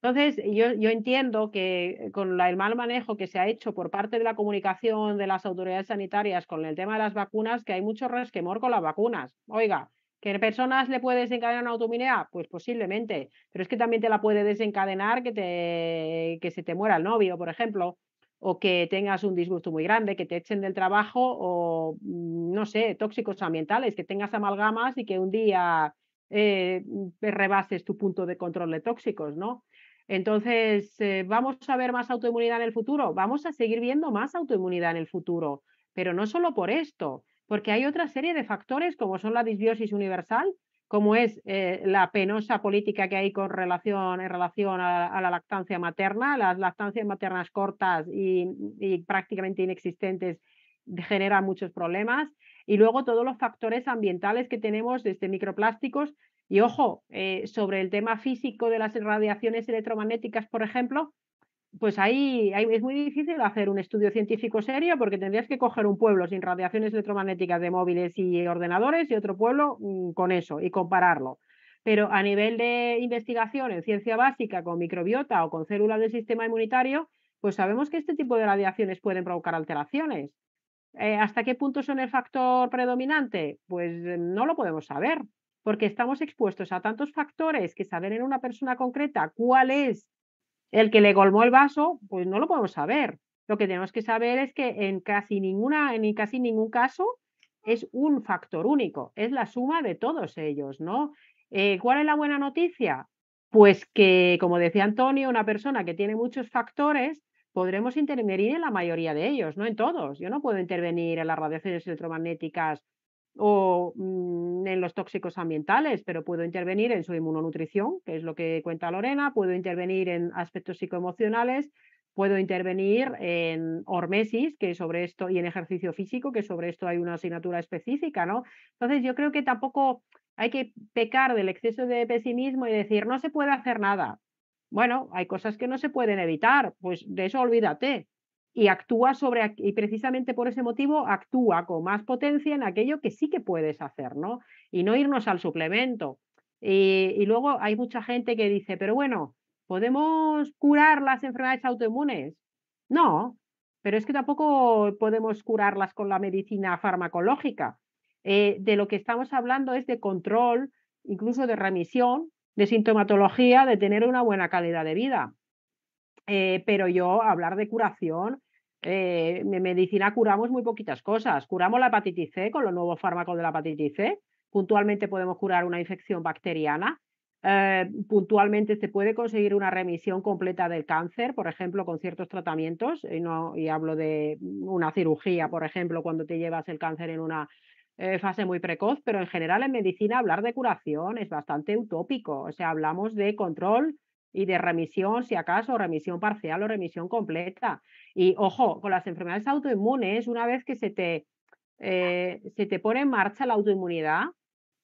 Entonces, yo, yo, entiendo que con el mal manejo que se ha hecho por parte de la comunicación de las autoridades sanitarias con el tema de las vacunas, que hay mucho resquemor con las vacunas. Oiga, ¿que personas le puede desencadenar una autoinmunidad? Pues posiblemente, pero es que también te la puede desencadenar que, que se te muera el novio, por ejemplo, o que tengas un disgusto muy grande, que te echen del trabajo o, mm, no sé, tóxicos ambientales, que tengas amalgamas y que un día eh, rebases tu punto de control de tóxicos, ¿no? Entonces, eh, ¿vamos a ver más autoinmunidad en el futuro? Vamos a seguir viendo más autoinmunidad en el futuro, pero no solo por esto, porque hay otra serie de factores como son la disbiosis universal, como es eh, la penosa política que hay con relación, en relación a, la lactancia materna. Las lactancias maternas cortas y prácticamente inexistentes generan muchos problemas. Y luego todos los factores ambientales que tenemos desde microplásticos. Y ojo, eh, sobre el tema físico de las radiaciones electromagnéticas, por ejemplo, pues ahí, ahí, es muy difícil hacer un estudio científico serio porque tendrías que coger un pueblo sin radiaciones electromagnéticas de móviles y ordenadores y otro pueblo mm, con eso y compararlo. Pero a nivel de investigación en ciencia básica con microbiota o con células del sistema inmunitario, pues sabemos que este tipo de radiaciones pueden provocar alteraciones. Eh, ¿Hasta qué punto son el factor predominante? Pues eh, no lo podemos saber, porque estamos expuestos a tantos factores que saber en una persona concreta cuál es el que le colmó el vaso, pues no lo podemos saber. Lo que tenemos que saber es que en casi ninguna, en casi ningún caso es un factor único, es la suma de todos ellos, ¿no? Eh, ¿Cuál es la buena noticia? Pues que, como decía Antonio, una persona que tiene muchos factores podremos intervenir en la mayoría de ellos, no en todos. Yo no puedo intervenir en las radiaciones electromagnéticas o mm, en los tóxicos ambientales, pero puedo intervenir en su inmunonutrición, que es lo que cuenta Lorena, puedo intervenir en aspectos psicoemocionales, puedo intervenir en hormesis, que sobre esto, y en ejercicio físico, que sobre esto hay una asignatura específica, ¿no? Entonces, yo creo que tampoco hay que pecar del exceso de pesimismo y decir, no se puede hacer nada. Bueno, hay cosas que no se pueden evitar, pues de eso olvídate. Y actúa sobre, y precisamente por ese motivo actúa con más potencia en aquello que sí que puedes hacer, ¿no? Y no irnos al suplemento. Y, luego hay mucha gente que dice, pero bueno, ¿podemos curar las enfermedades autoinmunes? No, pero es que tampoco podemos curarlas con la medicina farmacológica. Eh, de lo que estamos hablando es de control, incluso de remisión, de sintomatología, de tener una buena calidad de vida. Eh, pero yo hablar de curación, eh, en medicina curamos muy poquitas cosas. Curamos la hepatitis C con los nuevos fármacos de la hepatitis C. Puntualmente podemos curar una infección bacteriana. Eh, puntualmente se puede conseguir una remisión completa del cáncer, por ejemplo, con ciertos tratamientos. Y, no, y hablo de una cirugía, por ejemplo, cuando te llevas el cáncer en una eh, fase muy precoz, pero en general en medicina hablar de curación es bastante utópico. O sea, hablamos de control y de remisión, si acaso, remisión parcial o remisión completa. Y ojo, con las enfermedades autoinmunes, una vez que se te, eh, se te pone en marcha la autoinmunidad,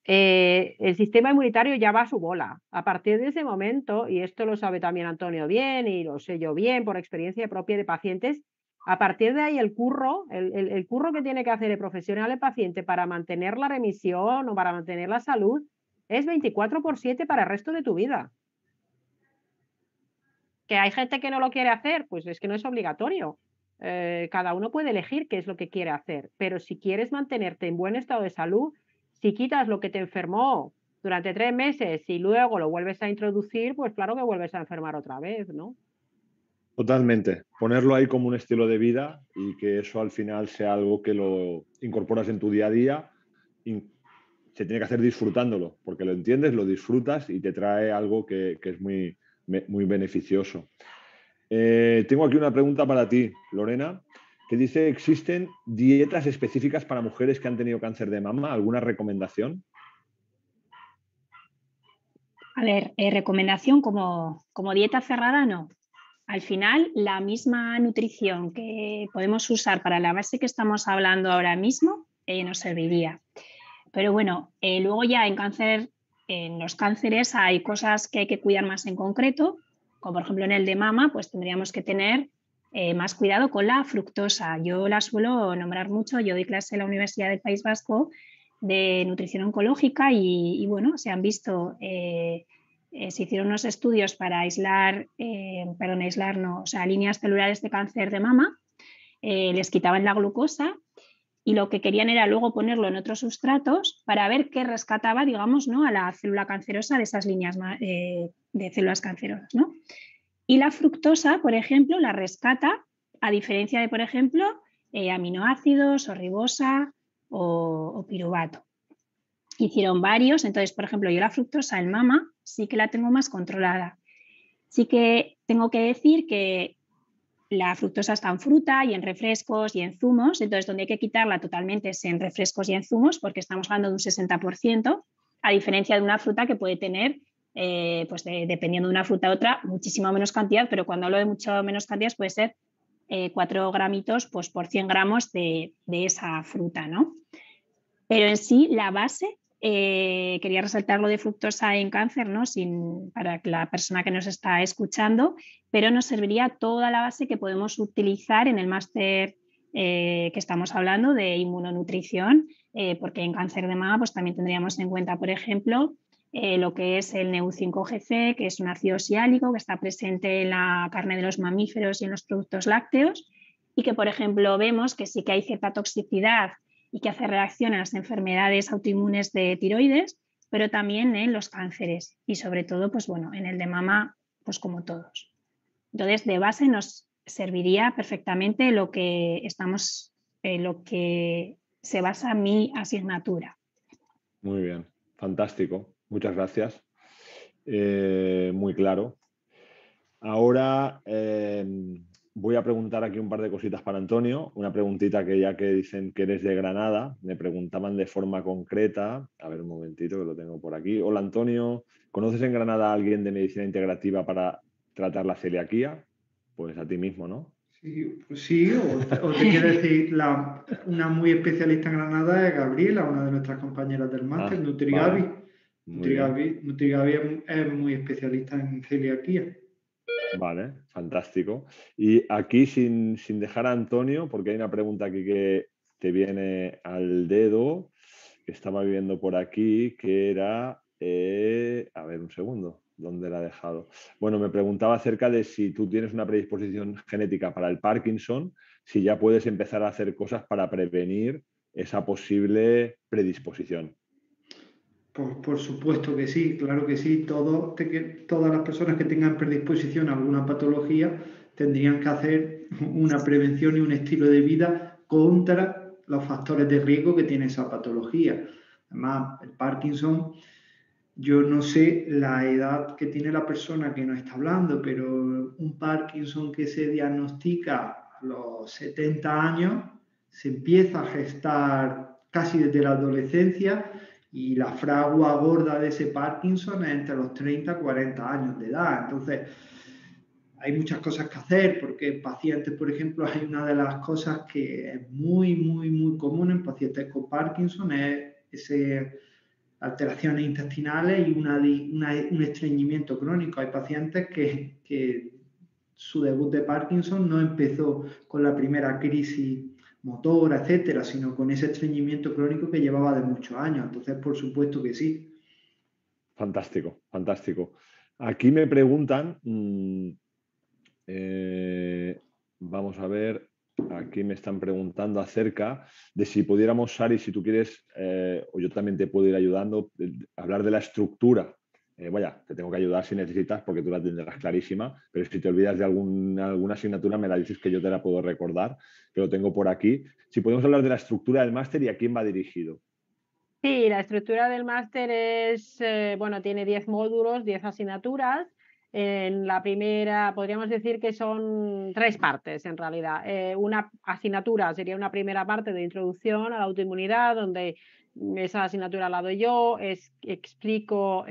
eh, el sistema inmunitario ya va a su bola. A partir de ese momento, y esto lo sabe también Antonio bien y lo sé yo bien por experiencia propia de pacientes a partir de ahí, el curro, el, curro que tiene que hacer el profesional, el paciente, para mantener la remisión o para mantener la salud, es 24 por 7 para el resto de tu vida. Que hay gente que no lo quiere hacer, pues es que no es obligatorio. Eh, cada uno puede elegir qué es lo que quiere hacer, pero si quieres mantenerte en buen estado de salud, si quitas lo que te enfermó durante tres meses y luego lo vuelves a introducir, pues claro que vuelves a enfermar otra vez, ¿no? Totalmente. Ponerlo ahí como un estilo de vida y que eso al final sea algo que lo incorporas en tu día a día. Se tiene que hacer disfrutándolo, porque lo entiendes, lo disfrutas y te trae algo que, es muy, muy beneficioso. Eh, tengo aquí una pregunta para ti, Lorena, que dice, ¿existen dietas específicas para mujeres que han tenido cáncer de mama? ¿Alguna recomendación? A ver, eh, recomendación como, como dieta cerrada, no al final la misma nutrición que podemos usar para la base que estamos hablando ahora mismo eh, nos serviría. Pero bueno, eh, luego ya en cáncer, en los cánceres hay cosas que hay que cuidar más en concreto, como por ejemplo en el de mama, pues tendríamos que tener eh, más cuidado con la fructosa. Yo la suelo nombrar mucho, yo doy clase en la Universidad del País Vasco de nutrición oncológica y, bueno, se han visto eh, se hicieron unos estudios para aislar, eh, aislar líneas celulares de cáncer de mama, eh, les quitaban la glucosa y lo que querían era luego ponerlo en otros sustratos para ver qué rescataba, digamos, ¿no? a la célula cancerosa de esas líneas de células cancerosas. ¿no? Y la fructosa, por ejemplo, la rescata, a diferencia de, por ejemplo, aminoácidos o ribosa o, o piruvato hicieron varios, entonces, por ejemplo, yo la fructosa en mama sí que la tengo más controlada. Sí que tengo que decir que la fructosa está en fruta y en refrescos y en zumos, entonces donde hay que quitarla totalmente es en refrescos y en zumos porque estamos hablando de un 60%, a diferencia de una fruta que puede tener, eh, pues dependiendo de una fruta a otra, muchísima menos cantidad, pero cuando hablo de mucho menos cantidad puede ser 4 eh, gramitos pues, por 100 gramos de, de esa fruta, ¿no? Pero en sí la base eh, quería resaltar lo de fructosa en cáncer, ¿no? para la persona que nos está escuchando, pero nos serviría toda la base que podemos utilizar en el máster eh, que estamos hablando de inmunonutrición, eh, porque en cáncer de mama pues, también tendríamos en cuenta, por ejemplo, lo que es el NEU5GC, que es un ácido siálico que está presente en la carne de los mamíferos y en los productos lácteos, y que, por ejemplo, vemos que sí que hay cierta toxicidad y que hace reacción a las enfermedades autoinmunes de tiroides, pero también en los cánceres y sobre todo, pues bueno, en el de mama, pues como todos. Entonces, de base nos serviría perfectamente lo que estamos, eh, lo que se basa mi asignatura. Muy bien, fantástico. Muchas gracias. Eh, muy claro. Ahora, eh, voy a preguntar aquí un par de cositas para Antonio. Una preguntita que ya que dicen que eres de Granada, me preguntaban de forma concreta. A ver un momentito que lo tengo por aquí. Hola Antonio, ¿conoces en Granada a alguien de medicina integrativa para tratar la celiaquía? Pues a ti mismo, ¿no? Sí, pues sí o, te quiero decir, una muy especialista en Granada es Gabriela, una de nuestras compañeras del máster, Nutrigabi ah, Nutrigavi. es muy especialista en celiaquía. Vale, fantástico. Y aquí, sin, dejar a Antonio, porque hay una pregunta aquí que te viene al dedo, que estaba viviendo por aquí, que era, eh, a ver un segundo, ¿dónde la ha dejado? Bueno, me preguntaba acerca de si tú tienes una predisposición genética para el Parkinson, si ya puedes empezar a hacer cosas para prevenir esa posible predisposición. Por, supuesto que sí, claro que sí. Todo, todas las personas que tengan predisposición a alguna patología tendrían que hacer una prevención y un estilo de vida contra los factores de riesgo que tiene esa patología. Además, el Parkinson, yo no sé la edad que tiene la persona que nos está hablando, pero un Parkinson que se diagnostica a los 70 años se empieza a gestar casi desde la adolescencia y la fragua gorda de ese Parkinson es entre los 30 y 40 años de edad. Entonces, hay muchas cosas que hacer, porque en pacientes, por ejemplo, hay una de las cosas que es muy, muy, muy común en pacientes con Parkinson, es ese alteraciones intestinales y una, un estreñimiento crónico. Hay pacientes que, que, su debut de Parkinson no empezó con la primera crisis motor etcétera, sino con ese estreñimiento crónico que llevaba de muchos años. Entonces, por supuesto que sí. Fantástico, fantástico. Aquí me preguntan, mm, eh, vamos a ver, aquí me están preguntando acerca de si pudiéramos, Sari, si tú quieres, eh, o yo también te puedo ir ayudando, eh, hablar de la estructura eh, vaya, te tengo que ayudar si necesitas porque tú la tendrás clarísima, pero si te olvidas de alguna asignatura me la dices que yo te la puedo recordar, que lo tengo por aquí. Si podemos hablar de la estructura del máster y a quién va dirigido. Sí, la estructura del máster es, eh, bueno, tiene 10 módulos, 10 asignaturas. En la primera, podríamos decir que son tres partes en realidad. Eh, una asignatura sería una primera parte de introducción a la autoinmunidad, donde esa asignatura la doy yo, explico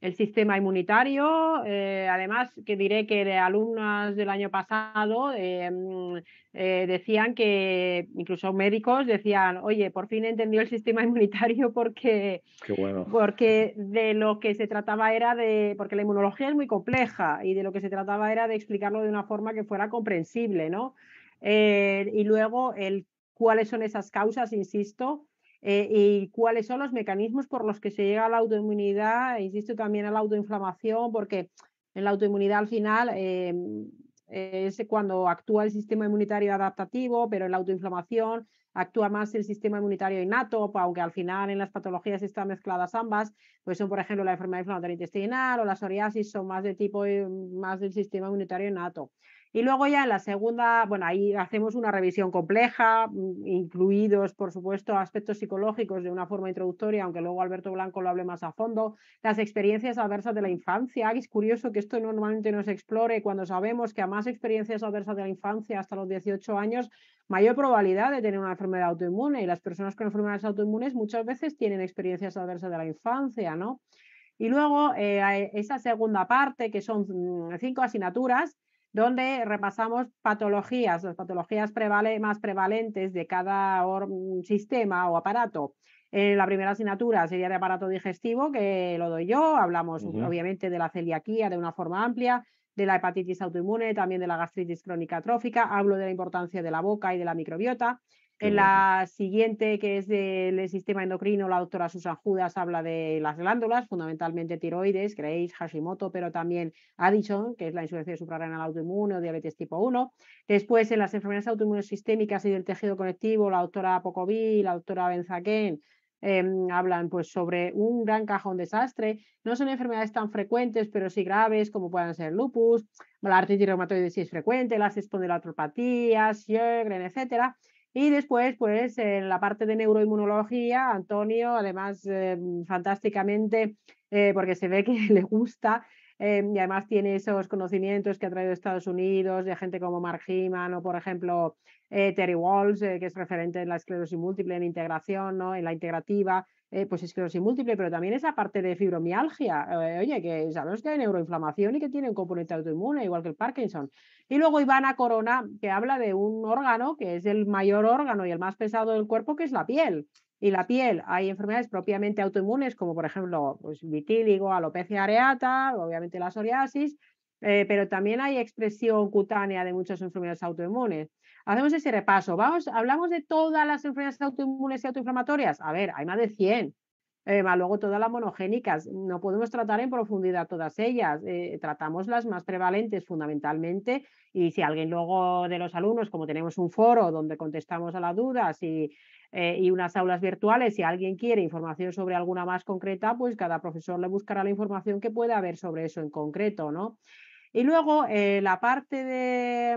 el sistema inmunitario. Eh, además, que diré que de alumnas del año pasado eh, eh, decían que, incluso médicos decían, oye, por fin entendió el sistema inmunitario porque, porque de lo que se trataba era de, porque la inmunología es muy compleja y de lo que se trataba era de explicarlo de una forma que fuera comprensible, ¿no? y luego el cuáles son esas causas, insisto, eh, y cuáles son los mecanismos por los que se llega a la autoinmunidad, e insisto también a la autoinflamación, porque en la autoinmunidad al final eh, es cuando actúa el sistema inmunitario adaptativo, pero en la autoinflamación actúa más el sistema inmunitario innato, aunque al final en las patologías están mezcladas ambas, pues son por ejemplo la enfermedad inflamatoria intestinal o la psoriasis son más de tipo más del sistema inmunitario innato. Y luego ya en la segunda, bueno, ahí hacemos una revisión compleja, mm, incluidos, por supuesto, aspectos psicológicos de una forma introductoria, aunque luego Alberto Blanco lo hable más a fondo, las experiencias adversas de la infancia. Es curioso que esto normalmente no se explore cuando sabemos que a más experiencias adversas de la infancia hasta los 18 años, mayor probabilidad de tener una enfermedad autoinmune. Y las personas con enfermedades autoinmunes muchas veces tienen experiencias adversas de la infancia, ¿no? Y luego eh, esa segunda parte, que son mm, cinco asignaturas, donde repasamos patologías, las patologías más prevalentes de cada mm, sistema o aparato. Eh, la primera asignatura sería de aparato digestivo, que lo doy yo. Hablamos mm, obviamente de la celiaquía de una forma amplia, de la hepatitis autoinmune, también de la gastritis crónica trófica. Hablo de la importancia de la boca y de la microbiota. En la siguiente, que es del sistema endocrino, la doctora Susan Judas habla de las glándulas, fundamentalmente tiroides, creéis Hashimoto, pero también Addison, que es la insuficiencia suprarrenal autoinmune o diabetes tipo 1. Después, en las enfermedades autoinmunes sistémicas y del tejido conectivo, la doctora Pocoví, la doctora Benzaquén, em, hablan pues sobre un gran cajón desastre. No son enfermedades tan frecuentes, pero sí graves, como puedan ser lupus, la artritis reumatoide sí es frecuente, las espondiloartropatías, Sjögren, etcétera. Y después, pues, en la parte de neuroinmunología, Antonio, además, eh, fantásticamente, eh, porque se ve que le gusta eh, y además tiene esos conocimientos que ha traído Estados Unidos, de gente como Mark Heeman o, por ejemplo, Terry Walls, que es referente en la esclerosis múltiple, en integración, ¿no? en la integrativa, eh, pues esclerosis múltiple, pero también esa parte de fibromialgia. Eh, oye, que sabemos que hay neuroinflamación y que tiene un componente autoinmune, igual que el Parkinson. Y luego Ivana Corona, que habla de un órgano que es el mayor órgano y el más pesado del cuerpo, que es la piel. Y la piel, hay enfermedades propiamente autoinmunes, como por ejemplo pues, vitíligo, alopecia areata, obviamente la psoriasis, eh, pero también hay expresión cutánea de muchas enfermedades autoinmunes. Hacemos ese repaso. Vamos, hablamos de todas las enfermedades autoinmunes y autoinflamatorias. A ver, hay más de 100. Eh, luego todas las monogénicas. No podemos tratar en profundidad todas ellas. Eh, tratamos las más prevalentes fundamentalmente. Y si alguien luego de los alumnos, como tenemos un foro donde contestamos a las dudas eh, y, unas aulas virtuales, si alguien quiere información sobre alguna más concreta, pues cada profesor le buscará la información que pueda haber sobre eso en concreto, ¿no? Y luego la parte de,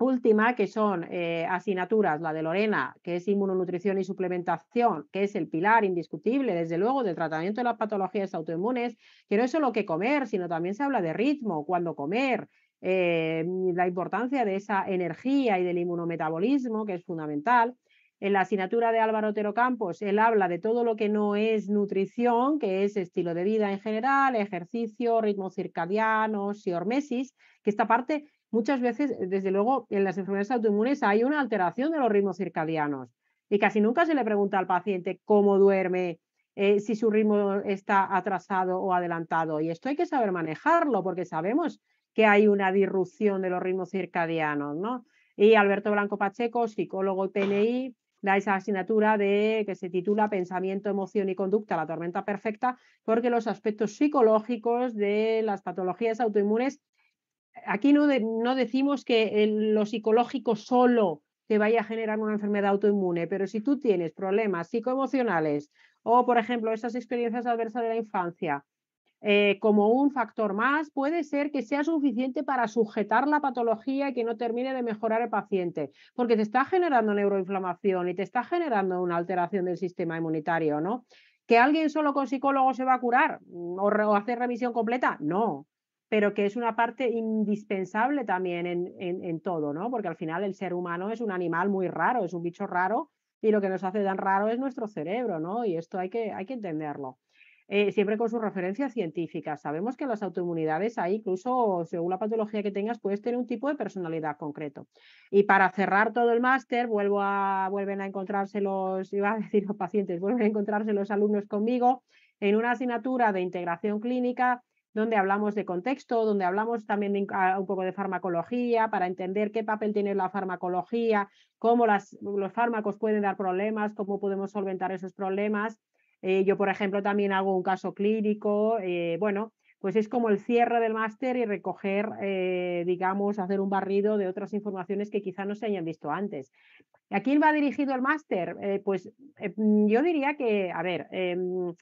última, que son eh, asignaturas, la de Lorena, que es inmunonutrición y suplementación, que es el pilar indiscutible, desde luego, del tratamiento de las patologías autoinmunes, que no es solo que comer, sino también se habla de ritmo, cuando comer, eh, la importancia de esa energía y del inmunometabolismo, que es fundamental. En la asignatura de Álvaro Otero Campos, él habla de todo lo que no es nutrición, que es estilo de vida en general, ejercicio, ritmo circadiano, siormesis, que esta parte muchas veces, eh, desde luego, en las enfermedades autoinmunes hay una alteración de los ritmos circadianos y casi nunca se le pregunta al paciente cómo duerme, eh, si su ritmo está atrasado o adelantado. Y esto hay que saber manejarlo porque sabemos que hay una disrupción de los ritmos circadianos, ¿no? Y Alberto Blanco Pacheco, psicólogo PNI, da esa asignatura de, que se titula Pensamiento, emoción y conducta, la tormenta perfecta, porque los aspectos psicológicos de las patologías autoinmunes aquí no, decimos que lo psicológico solo te vaya a generar una enfermedad autoinmune, pero si tú tienes problemas psicoemocionales o, por ejemplo, esas experiencias adversas de la infancia, eh, como un factor más, puede ser que sea suficiente para sujetar la patología y que no termine de mejorar el paciente, porque te está generando neuroinflamación y te está generando una alteración del sistema inmunitario, ¿no? ¿Que alguien solo con psicólogo se va a curar o, o hacer remisión completa? No, pero que es una parte indispensable también en, todo, ¿no? Porque al final el ser humano es un animal muy raro, es un bicho raro y lo que nos hace tan raro es nuestro cerebro, ¿no? Y esto hay que, hay que entenderlo. Eh, siempre con sus referencias científicas. Sabemos que las autoinmunidades ahí, incluso según la patología que tengas, puedes tener un tipo de personalidad concreto. Y para cerrar todo el máster, vuelvo a, vuelven a encontrarse los, iba a decir los pacientes, vuelven a encontrarse los alumnos conmigo en una asignatura de integración clínica donde hablamos de contexto, donde hablamos también ah, un poco de farmacología para entender qué papel tiene la farmacología, cómo las, los fármacos pueden dar problemas, cómo podemos solventar esos problemas. Eh, yo, por ejemplo, también hago un caso clínico. Eh, bueno, pues es como el cierre del máster y recoger, eh, digamos, hacer un barrido de otras informaciones que quizá no se hayan visto antes. ¿A quién va dirigido el máster? pues yo diría que, a ver, em,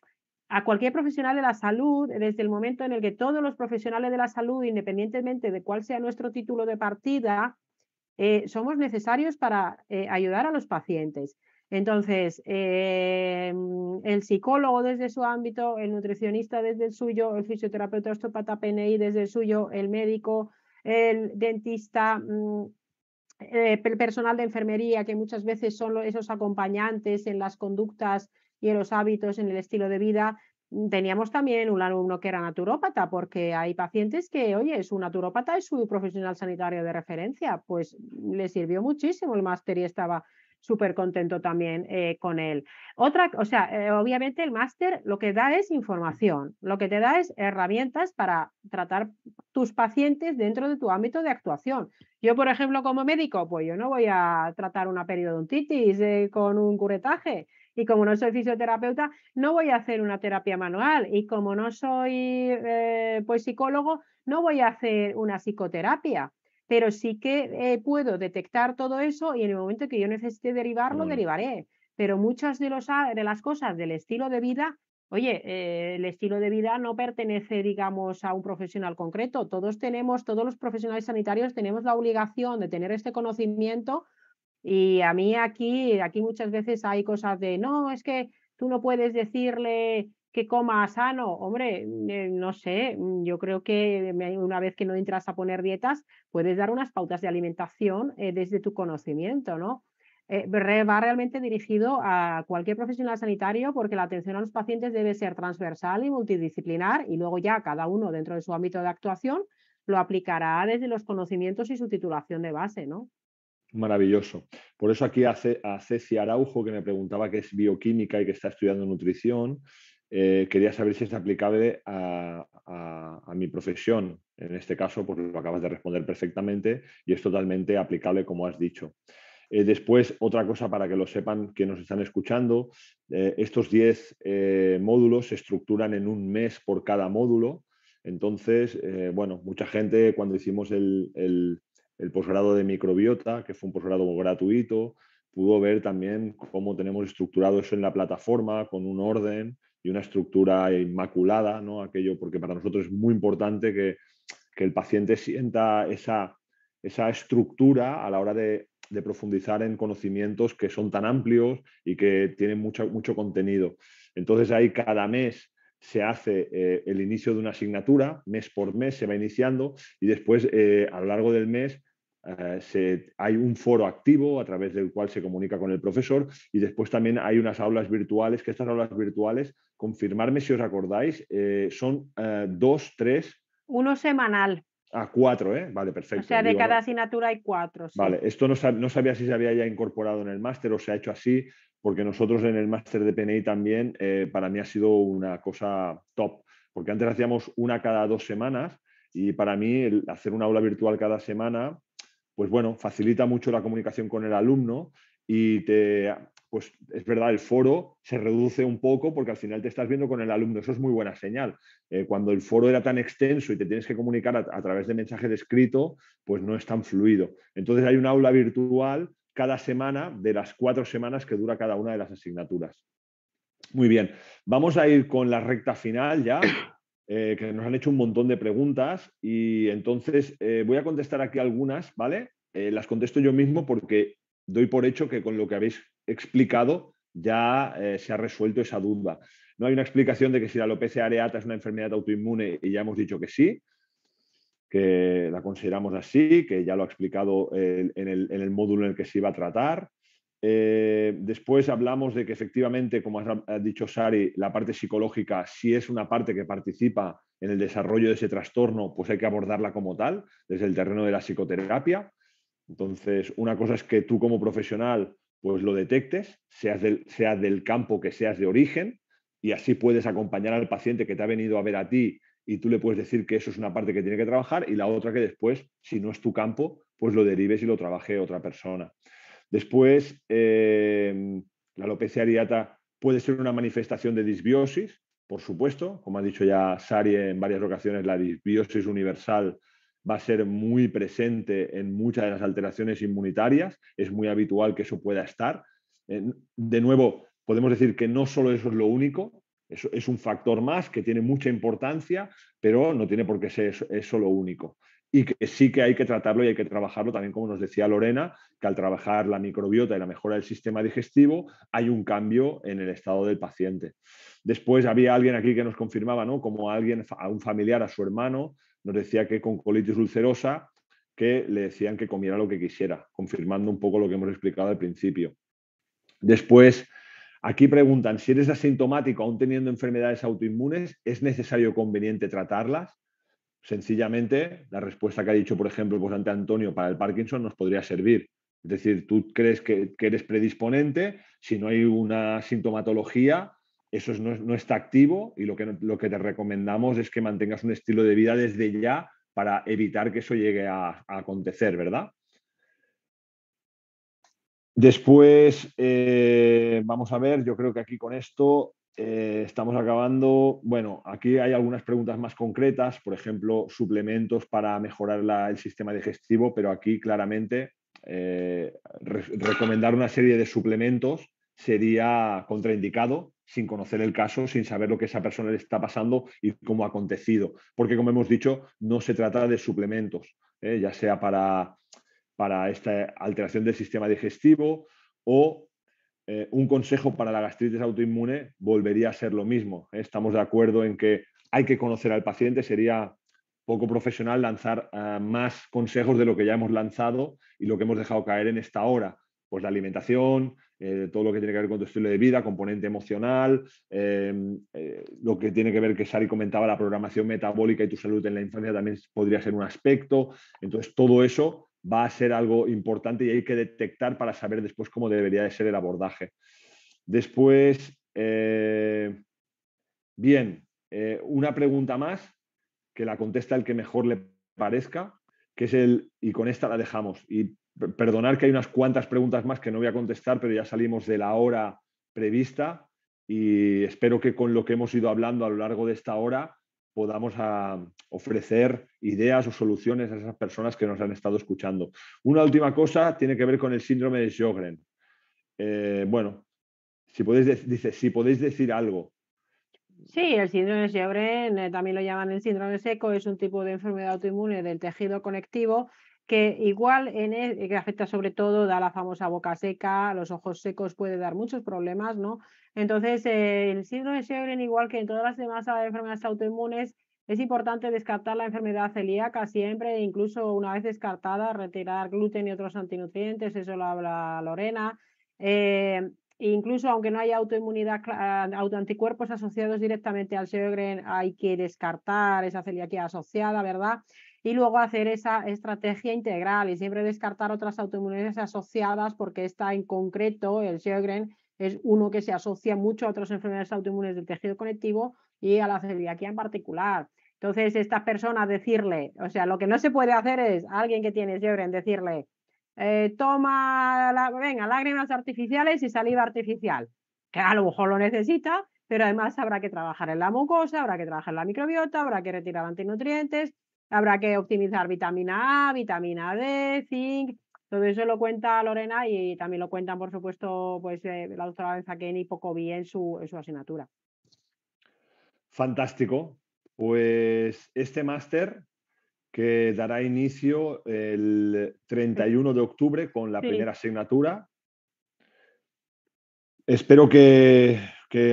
a cualquier profesional de la salud, desde el momento en el que todos los profesionales de la salud, independientemente de cuál sea nuestro título de partida, eh, somos necesarios para eh, ayudar a los pacientes. Entonces, eh, el psicólogo desde su ámbito, el nutricionista desde el suyo, el fisioterapeuta osteopata PNI desde el suyo, el médico, el dentista, mm, el personal de enfermería, que muchas veces son esos acompañantes en las conductas y en los hábitos, en el estilo de vida. Mm, teníamos también un alumno que era naturópata, porque hay pacientes que, oye, su naturópata es su profesional sanitario de referencia, pues mm, le sirvió muchísimo el máster y estaba súper contento también eh, con él. Otra, o sea, eh, obviamente el máster lo que da es información, lo que te da es herramientas para tratar tus pacientes dentro de tu ámbito de actuación. Yo, por ejemplo, como médico, pues yo no voy a tratar una periodontitis eh, con un curetaje, y como no soy fisioterapeuta, no voy a hacer una terapia manual y como no soy eh, pues psicólogo, no voy a hacer una psicoterapia. Pero sí que eh, puedo detectar todo eso y en el momento que yo necesite derivarlo, mm. derivaré. Pero muchas ah, de, las cosas del estilo de vida Oye, eh, el estilo de vida no pertenece, digamos, a un profesional concreto. Todos tenemos, todos los profesionales sanitarios tenemos la obligación de tener este conocimiento y a mí aquí, aquí muchas veces hay cosas de, no, es que tú no puedes decirle que coma sano. Hombre, eh, no sé, mm, yo creo que una vez que no entras a poner dietas, puedes dar unas pautas de alimentación eh, desde tu conocimiento, ¿no? Eh, va realmente dirigido a cualquier profesional sanitario porque la atención a los pacientes debe ser transversal y multidisciplinar y luego ya cada uno dentro de su ámbito de actuación lo aplicará desde los conocimientos y su titulación de base, ¿no? Maravilloso. Por eso aquí hace, a Ceci Araujo, que me preguntaba qué es bioquímica y que está estudiando nutrición, eh, quería saber si es aplicable a, mi profesión. En este caso, pues lo acabas de responder perfectamente y es totalmente aplicable, como has dicho. Eh, después, otra cosa para que lo sepan que nos están escuchando, eh, estos 10 módulos se estructuran en un mes por cada módulo. Entonces, bueno, mucha gente cuando hicimos el el posgrado de microbiota, que fue un posgrado gratuito, pudo ver también cómo tenemos estructurado eso en la plataforma, con un orden y una estructura inmaculada, ¿no? Aquello, porque para nosotros es muy importante que, el paciente sienta esa, esa estructura a la hora de, profundizar en conocimientos que son tan amplios y que tienen mucho, mucho contenido. Entonces ahí cada mes se hace eh, el inicio de una asignatura, mes por mes se va iniciando y después eh, a lo largo del mes eh, se, hay un foro activo a través del cual se comunica con el profesor y después también hay unas aulas virtuales, que estas aulas virtuales, confirmarme si os acordáis, eh, son eh, dos, tres. Uno semanal. a ah, cuatro, ¿eh? Vale, perfecto. O sea, de cada asignatura hay cuatro. Vale, esto no, sabía si se había ya incorporado en el máster o se ha hecho así, porque nosotros en el máster de PNI también, para mí ha sido una cosa top, porque antes hacíamos una cada dos semanas y para mí hacer una aula virtual cada semana pues bueno, facilita mucho la comunicación con el alumno y te, pues es verdad, el foro se reduce un poco porque al final te estás viendo con el alumno. Eso es muy buena señal. Eh, cuando el foro era tan extenso y te tienes que comunicar a, través de de escrito, pues no es tan fluido. Entonces hay un aula virtual cada semana de las cuatro semanas que dura cada una de las asignaturas. Muy bien, vamos a ir con la recta final ya. Eh, que nos han hecho un montón de preguntas y entonces eh, voy a contestar aquí algunas, ¿vale? Eh, las contesto yo mismo porque doy por hecho que con lo que habéis explicado ya se ha resuelto esa duda. No hay una explicación de que si la alopecia areata es una enfermedad autoinmune y ya hemos dicho que sí, que la consideramos así, que ya lo ha explicado en el módulo en el que se iba a tratar. Eh, después hablamos de que efectivamente, como ha dicho Sari, la parte psicológica, si es una parte que participa en el desarrollo de ese trastorno, pues hay que abordarla como tal, desde el terreno de la psicoterapia. Entonces, una cosa es que tú como profesional pues lo detectes, seas del, del campo que seas de origen, y así puedes acompañar al paciente que te ha venido a ver a ti y tú le puedes decir que eso es una parte que tiene que trabajar y la otra que después, si no es tu campo, pues lo derives y lo trabaje otra persona. Después, eh, la alopecia areata puede ser una manifestación de disbiosis, por supuesto. Como ha dicho ya Sari en varias ocasiones, la disbiosis universal va a ser muy presente en muchas de las alteraciones inmunitarias. Es muy habitual que eso pueda estar. De nuevo, podemos decir que no solo eso es lo único, eso es un factor más que tiene mucha importancia, pero no tiene por qué ser eso lo único y que sí que hay que tratarlo y hay que trabajarlo también, como nos decía Lorena, que al trabajar la microbiota y la mejora del sistema digestivo hay un cambio en el estado del paciente. Después había alguien aquí que nos confirmaba, ¿no? Como alguien, a un familiar, a su hermano, nos decía que con colitis ulcerosa, que le decían que comiera lo que quisiera, confirmando un poco lo que hemos explicado al principio. Después, aquí preguntan, si eres asintomático aún teniendo enfermedades autoinmunes, ¿es necesario o conveniente tratarlas? sencillamente la respuesta que ha dicho, por ejemplo, pues ante Antonio para el Parkinson nos podría servir. Es decir, tú crees que, eres predisponente, si no hay una sintomatología, eso no, está activo y lo que, lo que te recomendamos es que mantengas un estilo de vida desde ya para evitar que eso llegue a, acontecer, ¿verdad? Después, eh, vamos a ver, yo creo que aquí con esto eh, estamos acabando. Bueno, aquí hay algunas preguntas más concretas, por ejemplo, suplementos para mejorar el sistema digestivo, pero aquí claramente eh, recomendar una serie de suplementos sería contraindicado sin conocer el caso, sin saber lo que esa persona le está pasando y cómo ha acontecido. Porque, como hemos dicho, no se trata de suplementos, eh, ya sea para, para esta alteración del sistema digestivo o eh, un consejo para la gastritis autoinmune volvería a ser lo mismo. Estamos de acuerdo en que hay que conocer al paciente, sería poco profesional lanzar eh, más consejos de lo que ya hemos lanzado y lo que hemos dejado caer en esta hora. Pues la alimentación, eh, todo lo que tiene que ver con tu estilo de vida, componente emocional, em, lo que tiene que ver que Sari comentaba, la programación metabólica y tu salud en la infancia también podría ser un aspecto. Entonces, todo eso va a ser algo importante y hay que detectar para saber después cómo debería de ser el abordaje. Después, eh, bien, eh, una pregunta más, que la contesta el que mejor le parezca, que es el, y con esta la dejamos. Y perdonar que hay unas cuantas preguntas más que no voy a contestar, pero ya salimos de la hora prevista y espero que con lo que hemos ido hablando a lo largo de esta hora podamos ah, ofrecer ideas o soluciones a esas personas que nos han estado escuchando. Una última cosa tiene que ver con el síndrome de Sjogren. Eh, bueno, si podéis, decir algo. Sí, el síndrome de Sjogren eh, también lo llaman el síndrome seco, es un tipo de enfermedad autoinmune del tejido conectivo que igual en e, eh, que afecta sobre todo da la famosa boca seca, los ojos secos puede dar muchos problemas, ¿no? Entonces, eh, el síndrome de Sjögren, igual que en todas las demás enfermedades autoinmunes, es importante descartar la enfermedad celíaca siempre, e incluso una vez descartada, retirar gluten y otros antinutrientes, eso lo habla Lorena. Eh, incluso aunque no haya autoinmunidad, eh, autoanticuerpos asociados directamente al Sjögren, hay que descartar esa celiaquía asociada, ¿verdad? y luego hacer esa estrategia integral y siempre descartar otras autoinmunidades asociadas porque esta en concreto, el Sjögren, es uno que se asocia mucho a otras enfermedades autoinmunes del tejido conectivo y a la celiaquía en particular. Entonces, estas personas decirle, o sea, lo que no se puede hacer es a alguien que tiene Sjögren decirle, eh, toma, lágrimas artificiales y saliva artificial, que a lo mejor lo necesita, pero además habrá que trabajar en la mucosa, habrá que trabajar en la microbiota, habrá que retirar antinutrientes, Habrá que optimizar vitamina A, vitamina D, zinc. Todo eso lo cuenta Lorena y también lo cuentan, por supuesto, pues eh, la doctora Benzaquén y poco bien su, asignatura. Fantástico. Pues este máster que dará inicio el 31 de octubre con la primera asignatura. Espero que,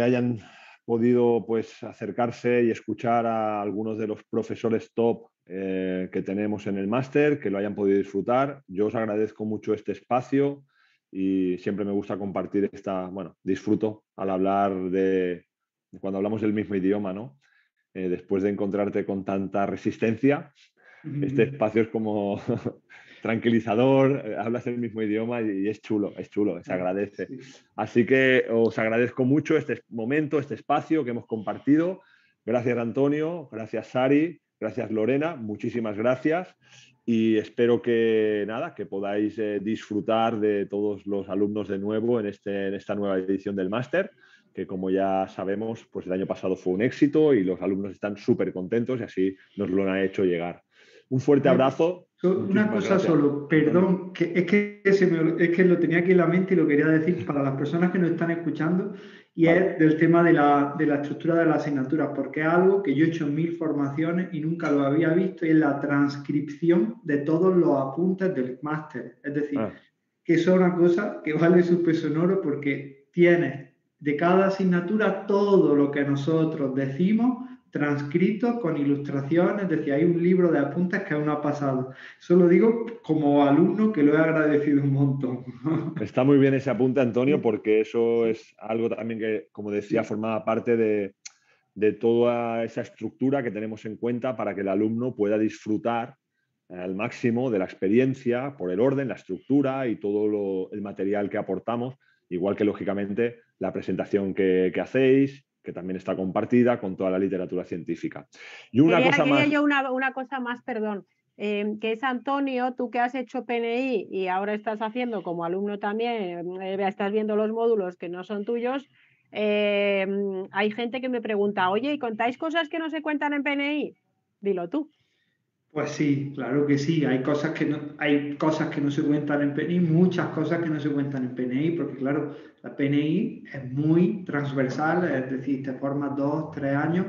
hayan podido pues, acercarse y escuchar a algunos de los profesores top eh, que tenemos en el máster, que lo hayan podido disfrutar. Yo os agradezco mucho este espacio y siempre me gusta compartir esta, bueno, disfruto al hablar de, cuando hablamos del mismo idioma, ¿no? Eh, después de encontrarte con tanta resistencia, este espacio es como tranquilizador, eh, hablas el mismo idioma y, es chulo, es chulo, se ah, agradece. Así que os agradezco mucho este momento, este espacio que hemos compartido. Gracias Antonio, gracias Sari Gracias Lorena, muchísimas gracias y espero que nada, que podáis eh, disfrutar de todos los alumnos de nuevo en, este, en esta nueva edición del máster, que como ya sabemos, pues el año pasado fue un éxito y los alumnos están súper contentos y así nos lo han hecho llegar. Un fuerte abrazo. Una cosa solo, perdón, es, que es que lo tenía aquí en la mente y lo quería decir para las personas que nos están escuchando, y es del tema de la, estructura de las asignaturas, porque es algo que yo he hecho en mil formaciones y nunca lo había visto, y es la transcripción de todos los apuntes del máster. Es decir, ah. que es una cosa que vale su peso en oro porque tiene de cada asignatura todo lo que nosotros decimos transcrito con ilustraciones, es decir, hay un libro de apuntes que aún ha pasado. Eso lo digo como alumno que lo he agradecido un montón. Está muy bien ese apunte, Antonio, porque eso es algo también que, como decía, formaba parte de, toda esa estructura que tenemos en cuenta para que el alumno pueda disfrutar eh, al máximo de la experiencia por el orden, la estructura y todo el material que aportamos, igual que lógicamente la presentación que hacéis que también está compartida con toda la literatura científica. Y una cosa más... yo una, cosa más, perdón, eh, que es Antonio, tú que has hecho PNI y ahora estás haciendo como alumno también, eh, estás viendo los módulos que no son tuyos, eh, hay gente que me pregunta, oye, ¿y contáis cosas que no se cuentan en PNI? Dilo tú. Pues sí, claro que sí. Hay cosas que no, hay cosas que no se cuentan en PNI, muchas cosas que no se cuentan en PNI, porque claro, la PNI es muy transversal, es decir, te formas dos, tres años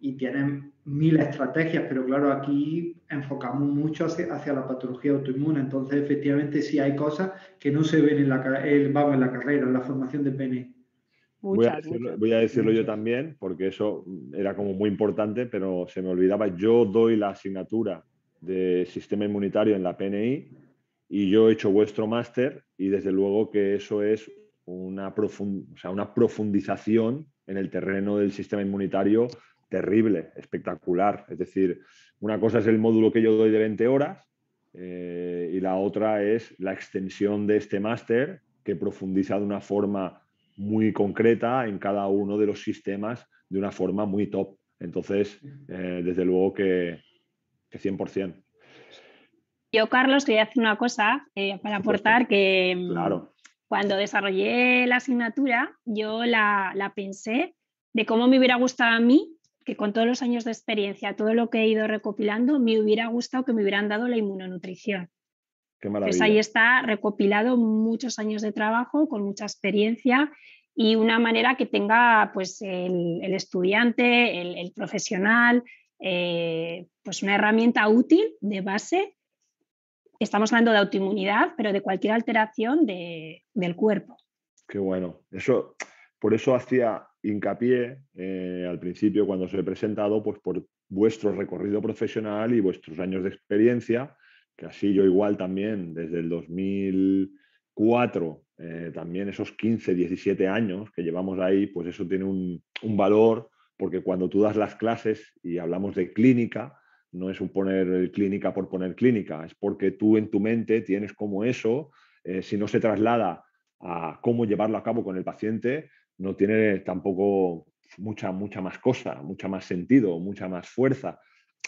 y tienes mil estrategias, pero claro, aquí enfocamos mucho hacia, la patología autoinmune. Entonces, efectivamente, sí hay cosas que no se ven en la, el vamos, en la carrera, en la formación de PNI voy, a decirlo, yo también, porque eso mm, era como muy importante, pero se me olvidaba. Yo doy la asignatura de sistema inmunitario en la PNI y yo he hecho vuestro máster y desde luego que eso es una, sea, una profundización en el terreno del sistema inmunitario terrible, espectacular. Es decir, una cosa es el módulo que yo doy de 20 horas eh, y la otra es la extensión de este máster que profundiza de una forma muy concreta en cada uno de los sistemas de una forma muy top. Entonces, eh, desde luego que, 100%. Yo, Carlos, quería hacer una cosa eh, para aportar que mm, cuando desarrollé la asignatura, yo la, pensé de cómo me hubiera gustado a mí que con todos los años de experiencia, todo lo que he ido recopilando, me hubiera gustado que me hubieran dado la inmunonutrición. Pues ahí está recopilado muchos años de trabajo con mucha experiencia y una manera que tenga pues, el, estudiante, el, profesional, eh, pues una herramienta útil de base. Estamos hablando de autoinmunidad, pero de cualquier alteración del cuerpo. Qué bueno. Eso, por eso hacía hincapié eh, al principio cuando os he presentado, pues por vuestro recorrido profesional y vuestros años de experiencia así yo igual también desde el 2004, eh, también esos 15, 17 años que llevamos ahí, pues eso tiene un, valor, porque cuando tú das las clases y hablamos de clínica, no es un poner clínica por poner clínica, es porque tú en tu mente tienes como eso, eh, si no se traslada a cómo llevarlo a cabo con el paciente, no tiene tampoco mucha, mucha más cosa, mucha más sentido, mucha más fuerza.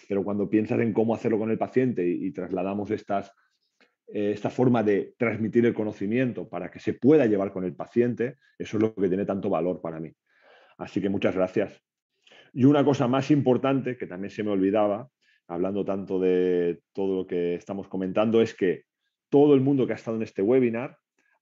Pero cuando piensas en cómo hacerlo con el paciente y, trasladamos estas, eh, esta forma de transmitir el conocimiento para que se pueda llevar con el paciente, eso es lo que tiene tanto valor para mí. Así que muchas gracias. Y una cosa más importante que también se me olvidaba, hablando tanto de todo lo que estamos comentando, es que todo el mundo que ha estado en este webinar,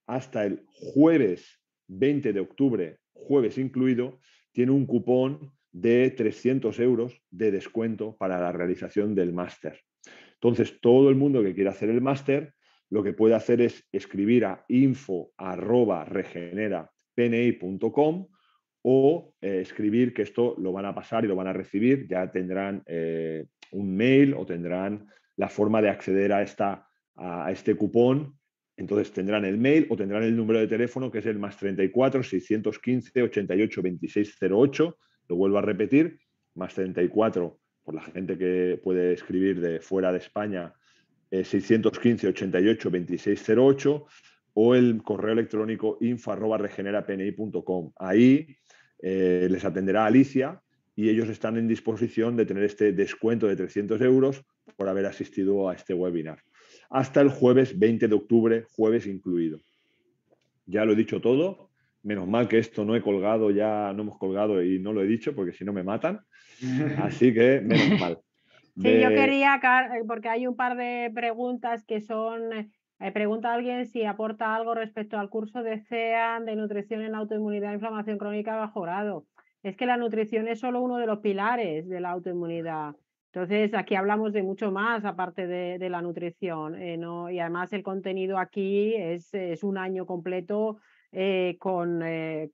hasta el jueves 20 de octubre, jueves incluido, tiene un cupón de 300 euros de descuento para la realización del máster. Entonces, todo el mundo que quiera hacer el máster, lo que puede hacer es escribir a info.regenerapni.com o eh, escribir que esto lo van a pasar y lo van a recibir. Ya tendrán eh, un mail o tendrán la forma de acceder a, esta, a este cupón entonces tendrán el mail o tendrán el número de teléfono que es el más 34 615 88 2608 lo vuelvo a repetir, más 34 por la gente que puede escribir de fuera de España, 615-88-2608 eh, o el correo electrónico info.regenerapni.com. Ahí eh, les atenderá Alicia y ellos están en disposición de tener este descuento de 300 euros por haber asistido a este webinar. Hasta el jueves 20 de octubre, jueves incluido. Ya lo he dicho todo. Menos mal que esto no he colgado ya, no hemos colgado y no lo he dicho porque si no me matan. Así que menos mal. Sí, yo quería, eh, porque hay un par de preguntas que son, eh, pregunta a alguien si aporta algo respecto al curso de CEAN de nutrición en autoinmunidad e inflamación crónica bajo Es que la nutrición es solo uno de los pilares de la autoinmunidad. Entonces, aquí hablamos de mucho más aparte de, de la nutrición, eh, ¿no? Y además el contenido aquí es, es un año completo eh, eh,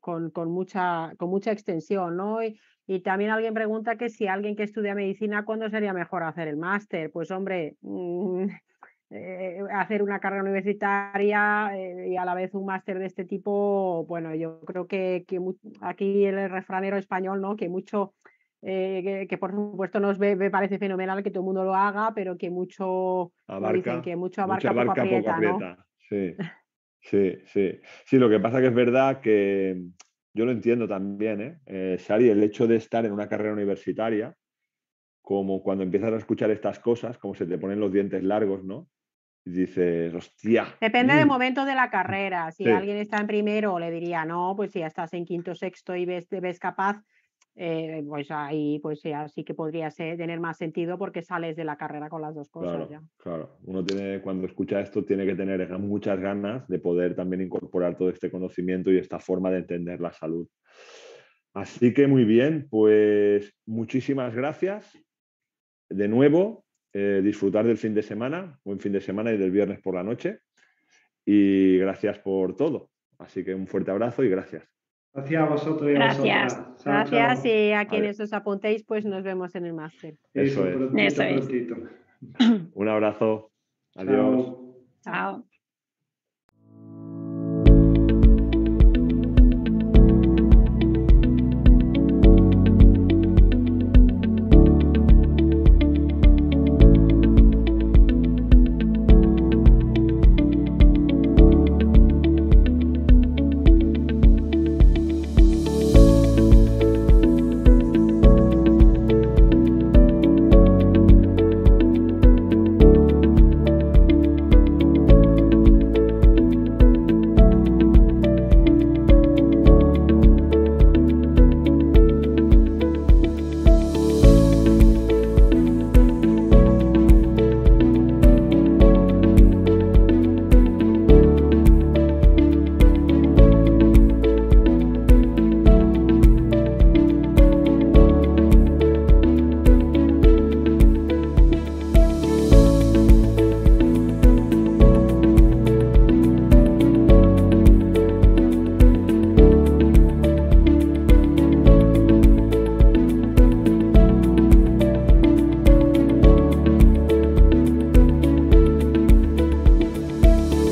con, con, mucha, con mucha extensión, ¿no? Y, también alguien pregunta que si alguien que estudia medicina, ¿cuándo sería mejor hacer el máster? Pues hombre, mm, eh, hacer una carrera universitaria y a la vez un máster de este tipo, bueno, yo creo que, aquí el refranero español, ¿no? Que mucho, que, por supuesto nos me parece fenomenal que todo el mundo lo haga, pero que mucho, abarca, dicen, que mucho abarca, Sí, sí. Sí, lo que pasa que es verdad que mm, yo lo entiendo también, ¿eh? eh el hecho de estar en una carrera universitaria, como cuando empiezas a escuchar estas cosas, como se te ponen los dientes largos, ¿no? Y dices, hostia. Depende del mm". momento de la carrera. Si alguien está en primero, le diría, no, pues si ya estás en quinto, sexto y ves, te ves capaz, eh, pues ahí pues sí que podría ser, tener más sentido porque sales de la carrera con las dos cosas. Claro, Uno tiene, cuando escucha esto, tiene que tener muchas ganas de poder también incorporar todo este conocimiento y esta forma de entender la salud. Así que muy bien, pues muchísimas gracias. De nuevo, eh, disfrutar del fin de semana, buen fin de semana y del viernes por la noche. Y gracias por todo. Así que un fuerte abrazo y gracias. Gracias a vosotros y a Gracias. Gracias y a quienes os apuntéis, pues nos vemos en el máster. Eso es. Un abrazo. Adiós. Chao.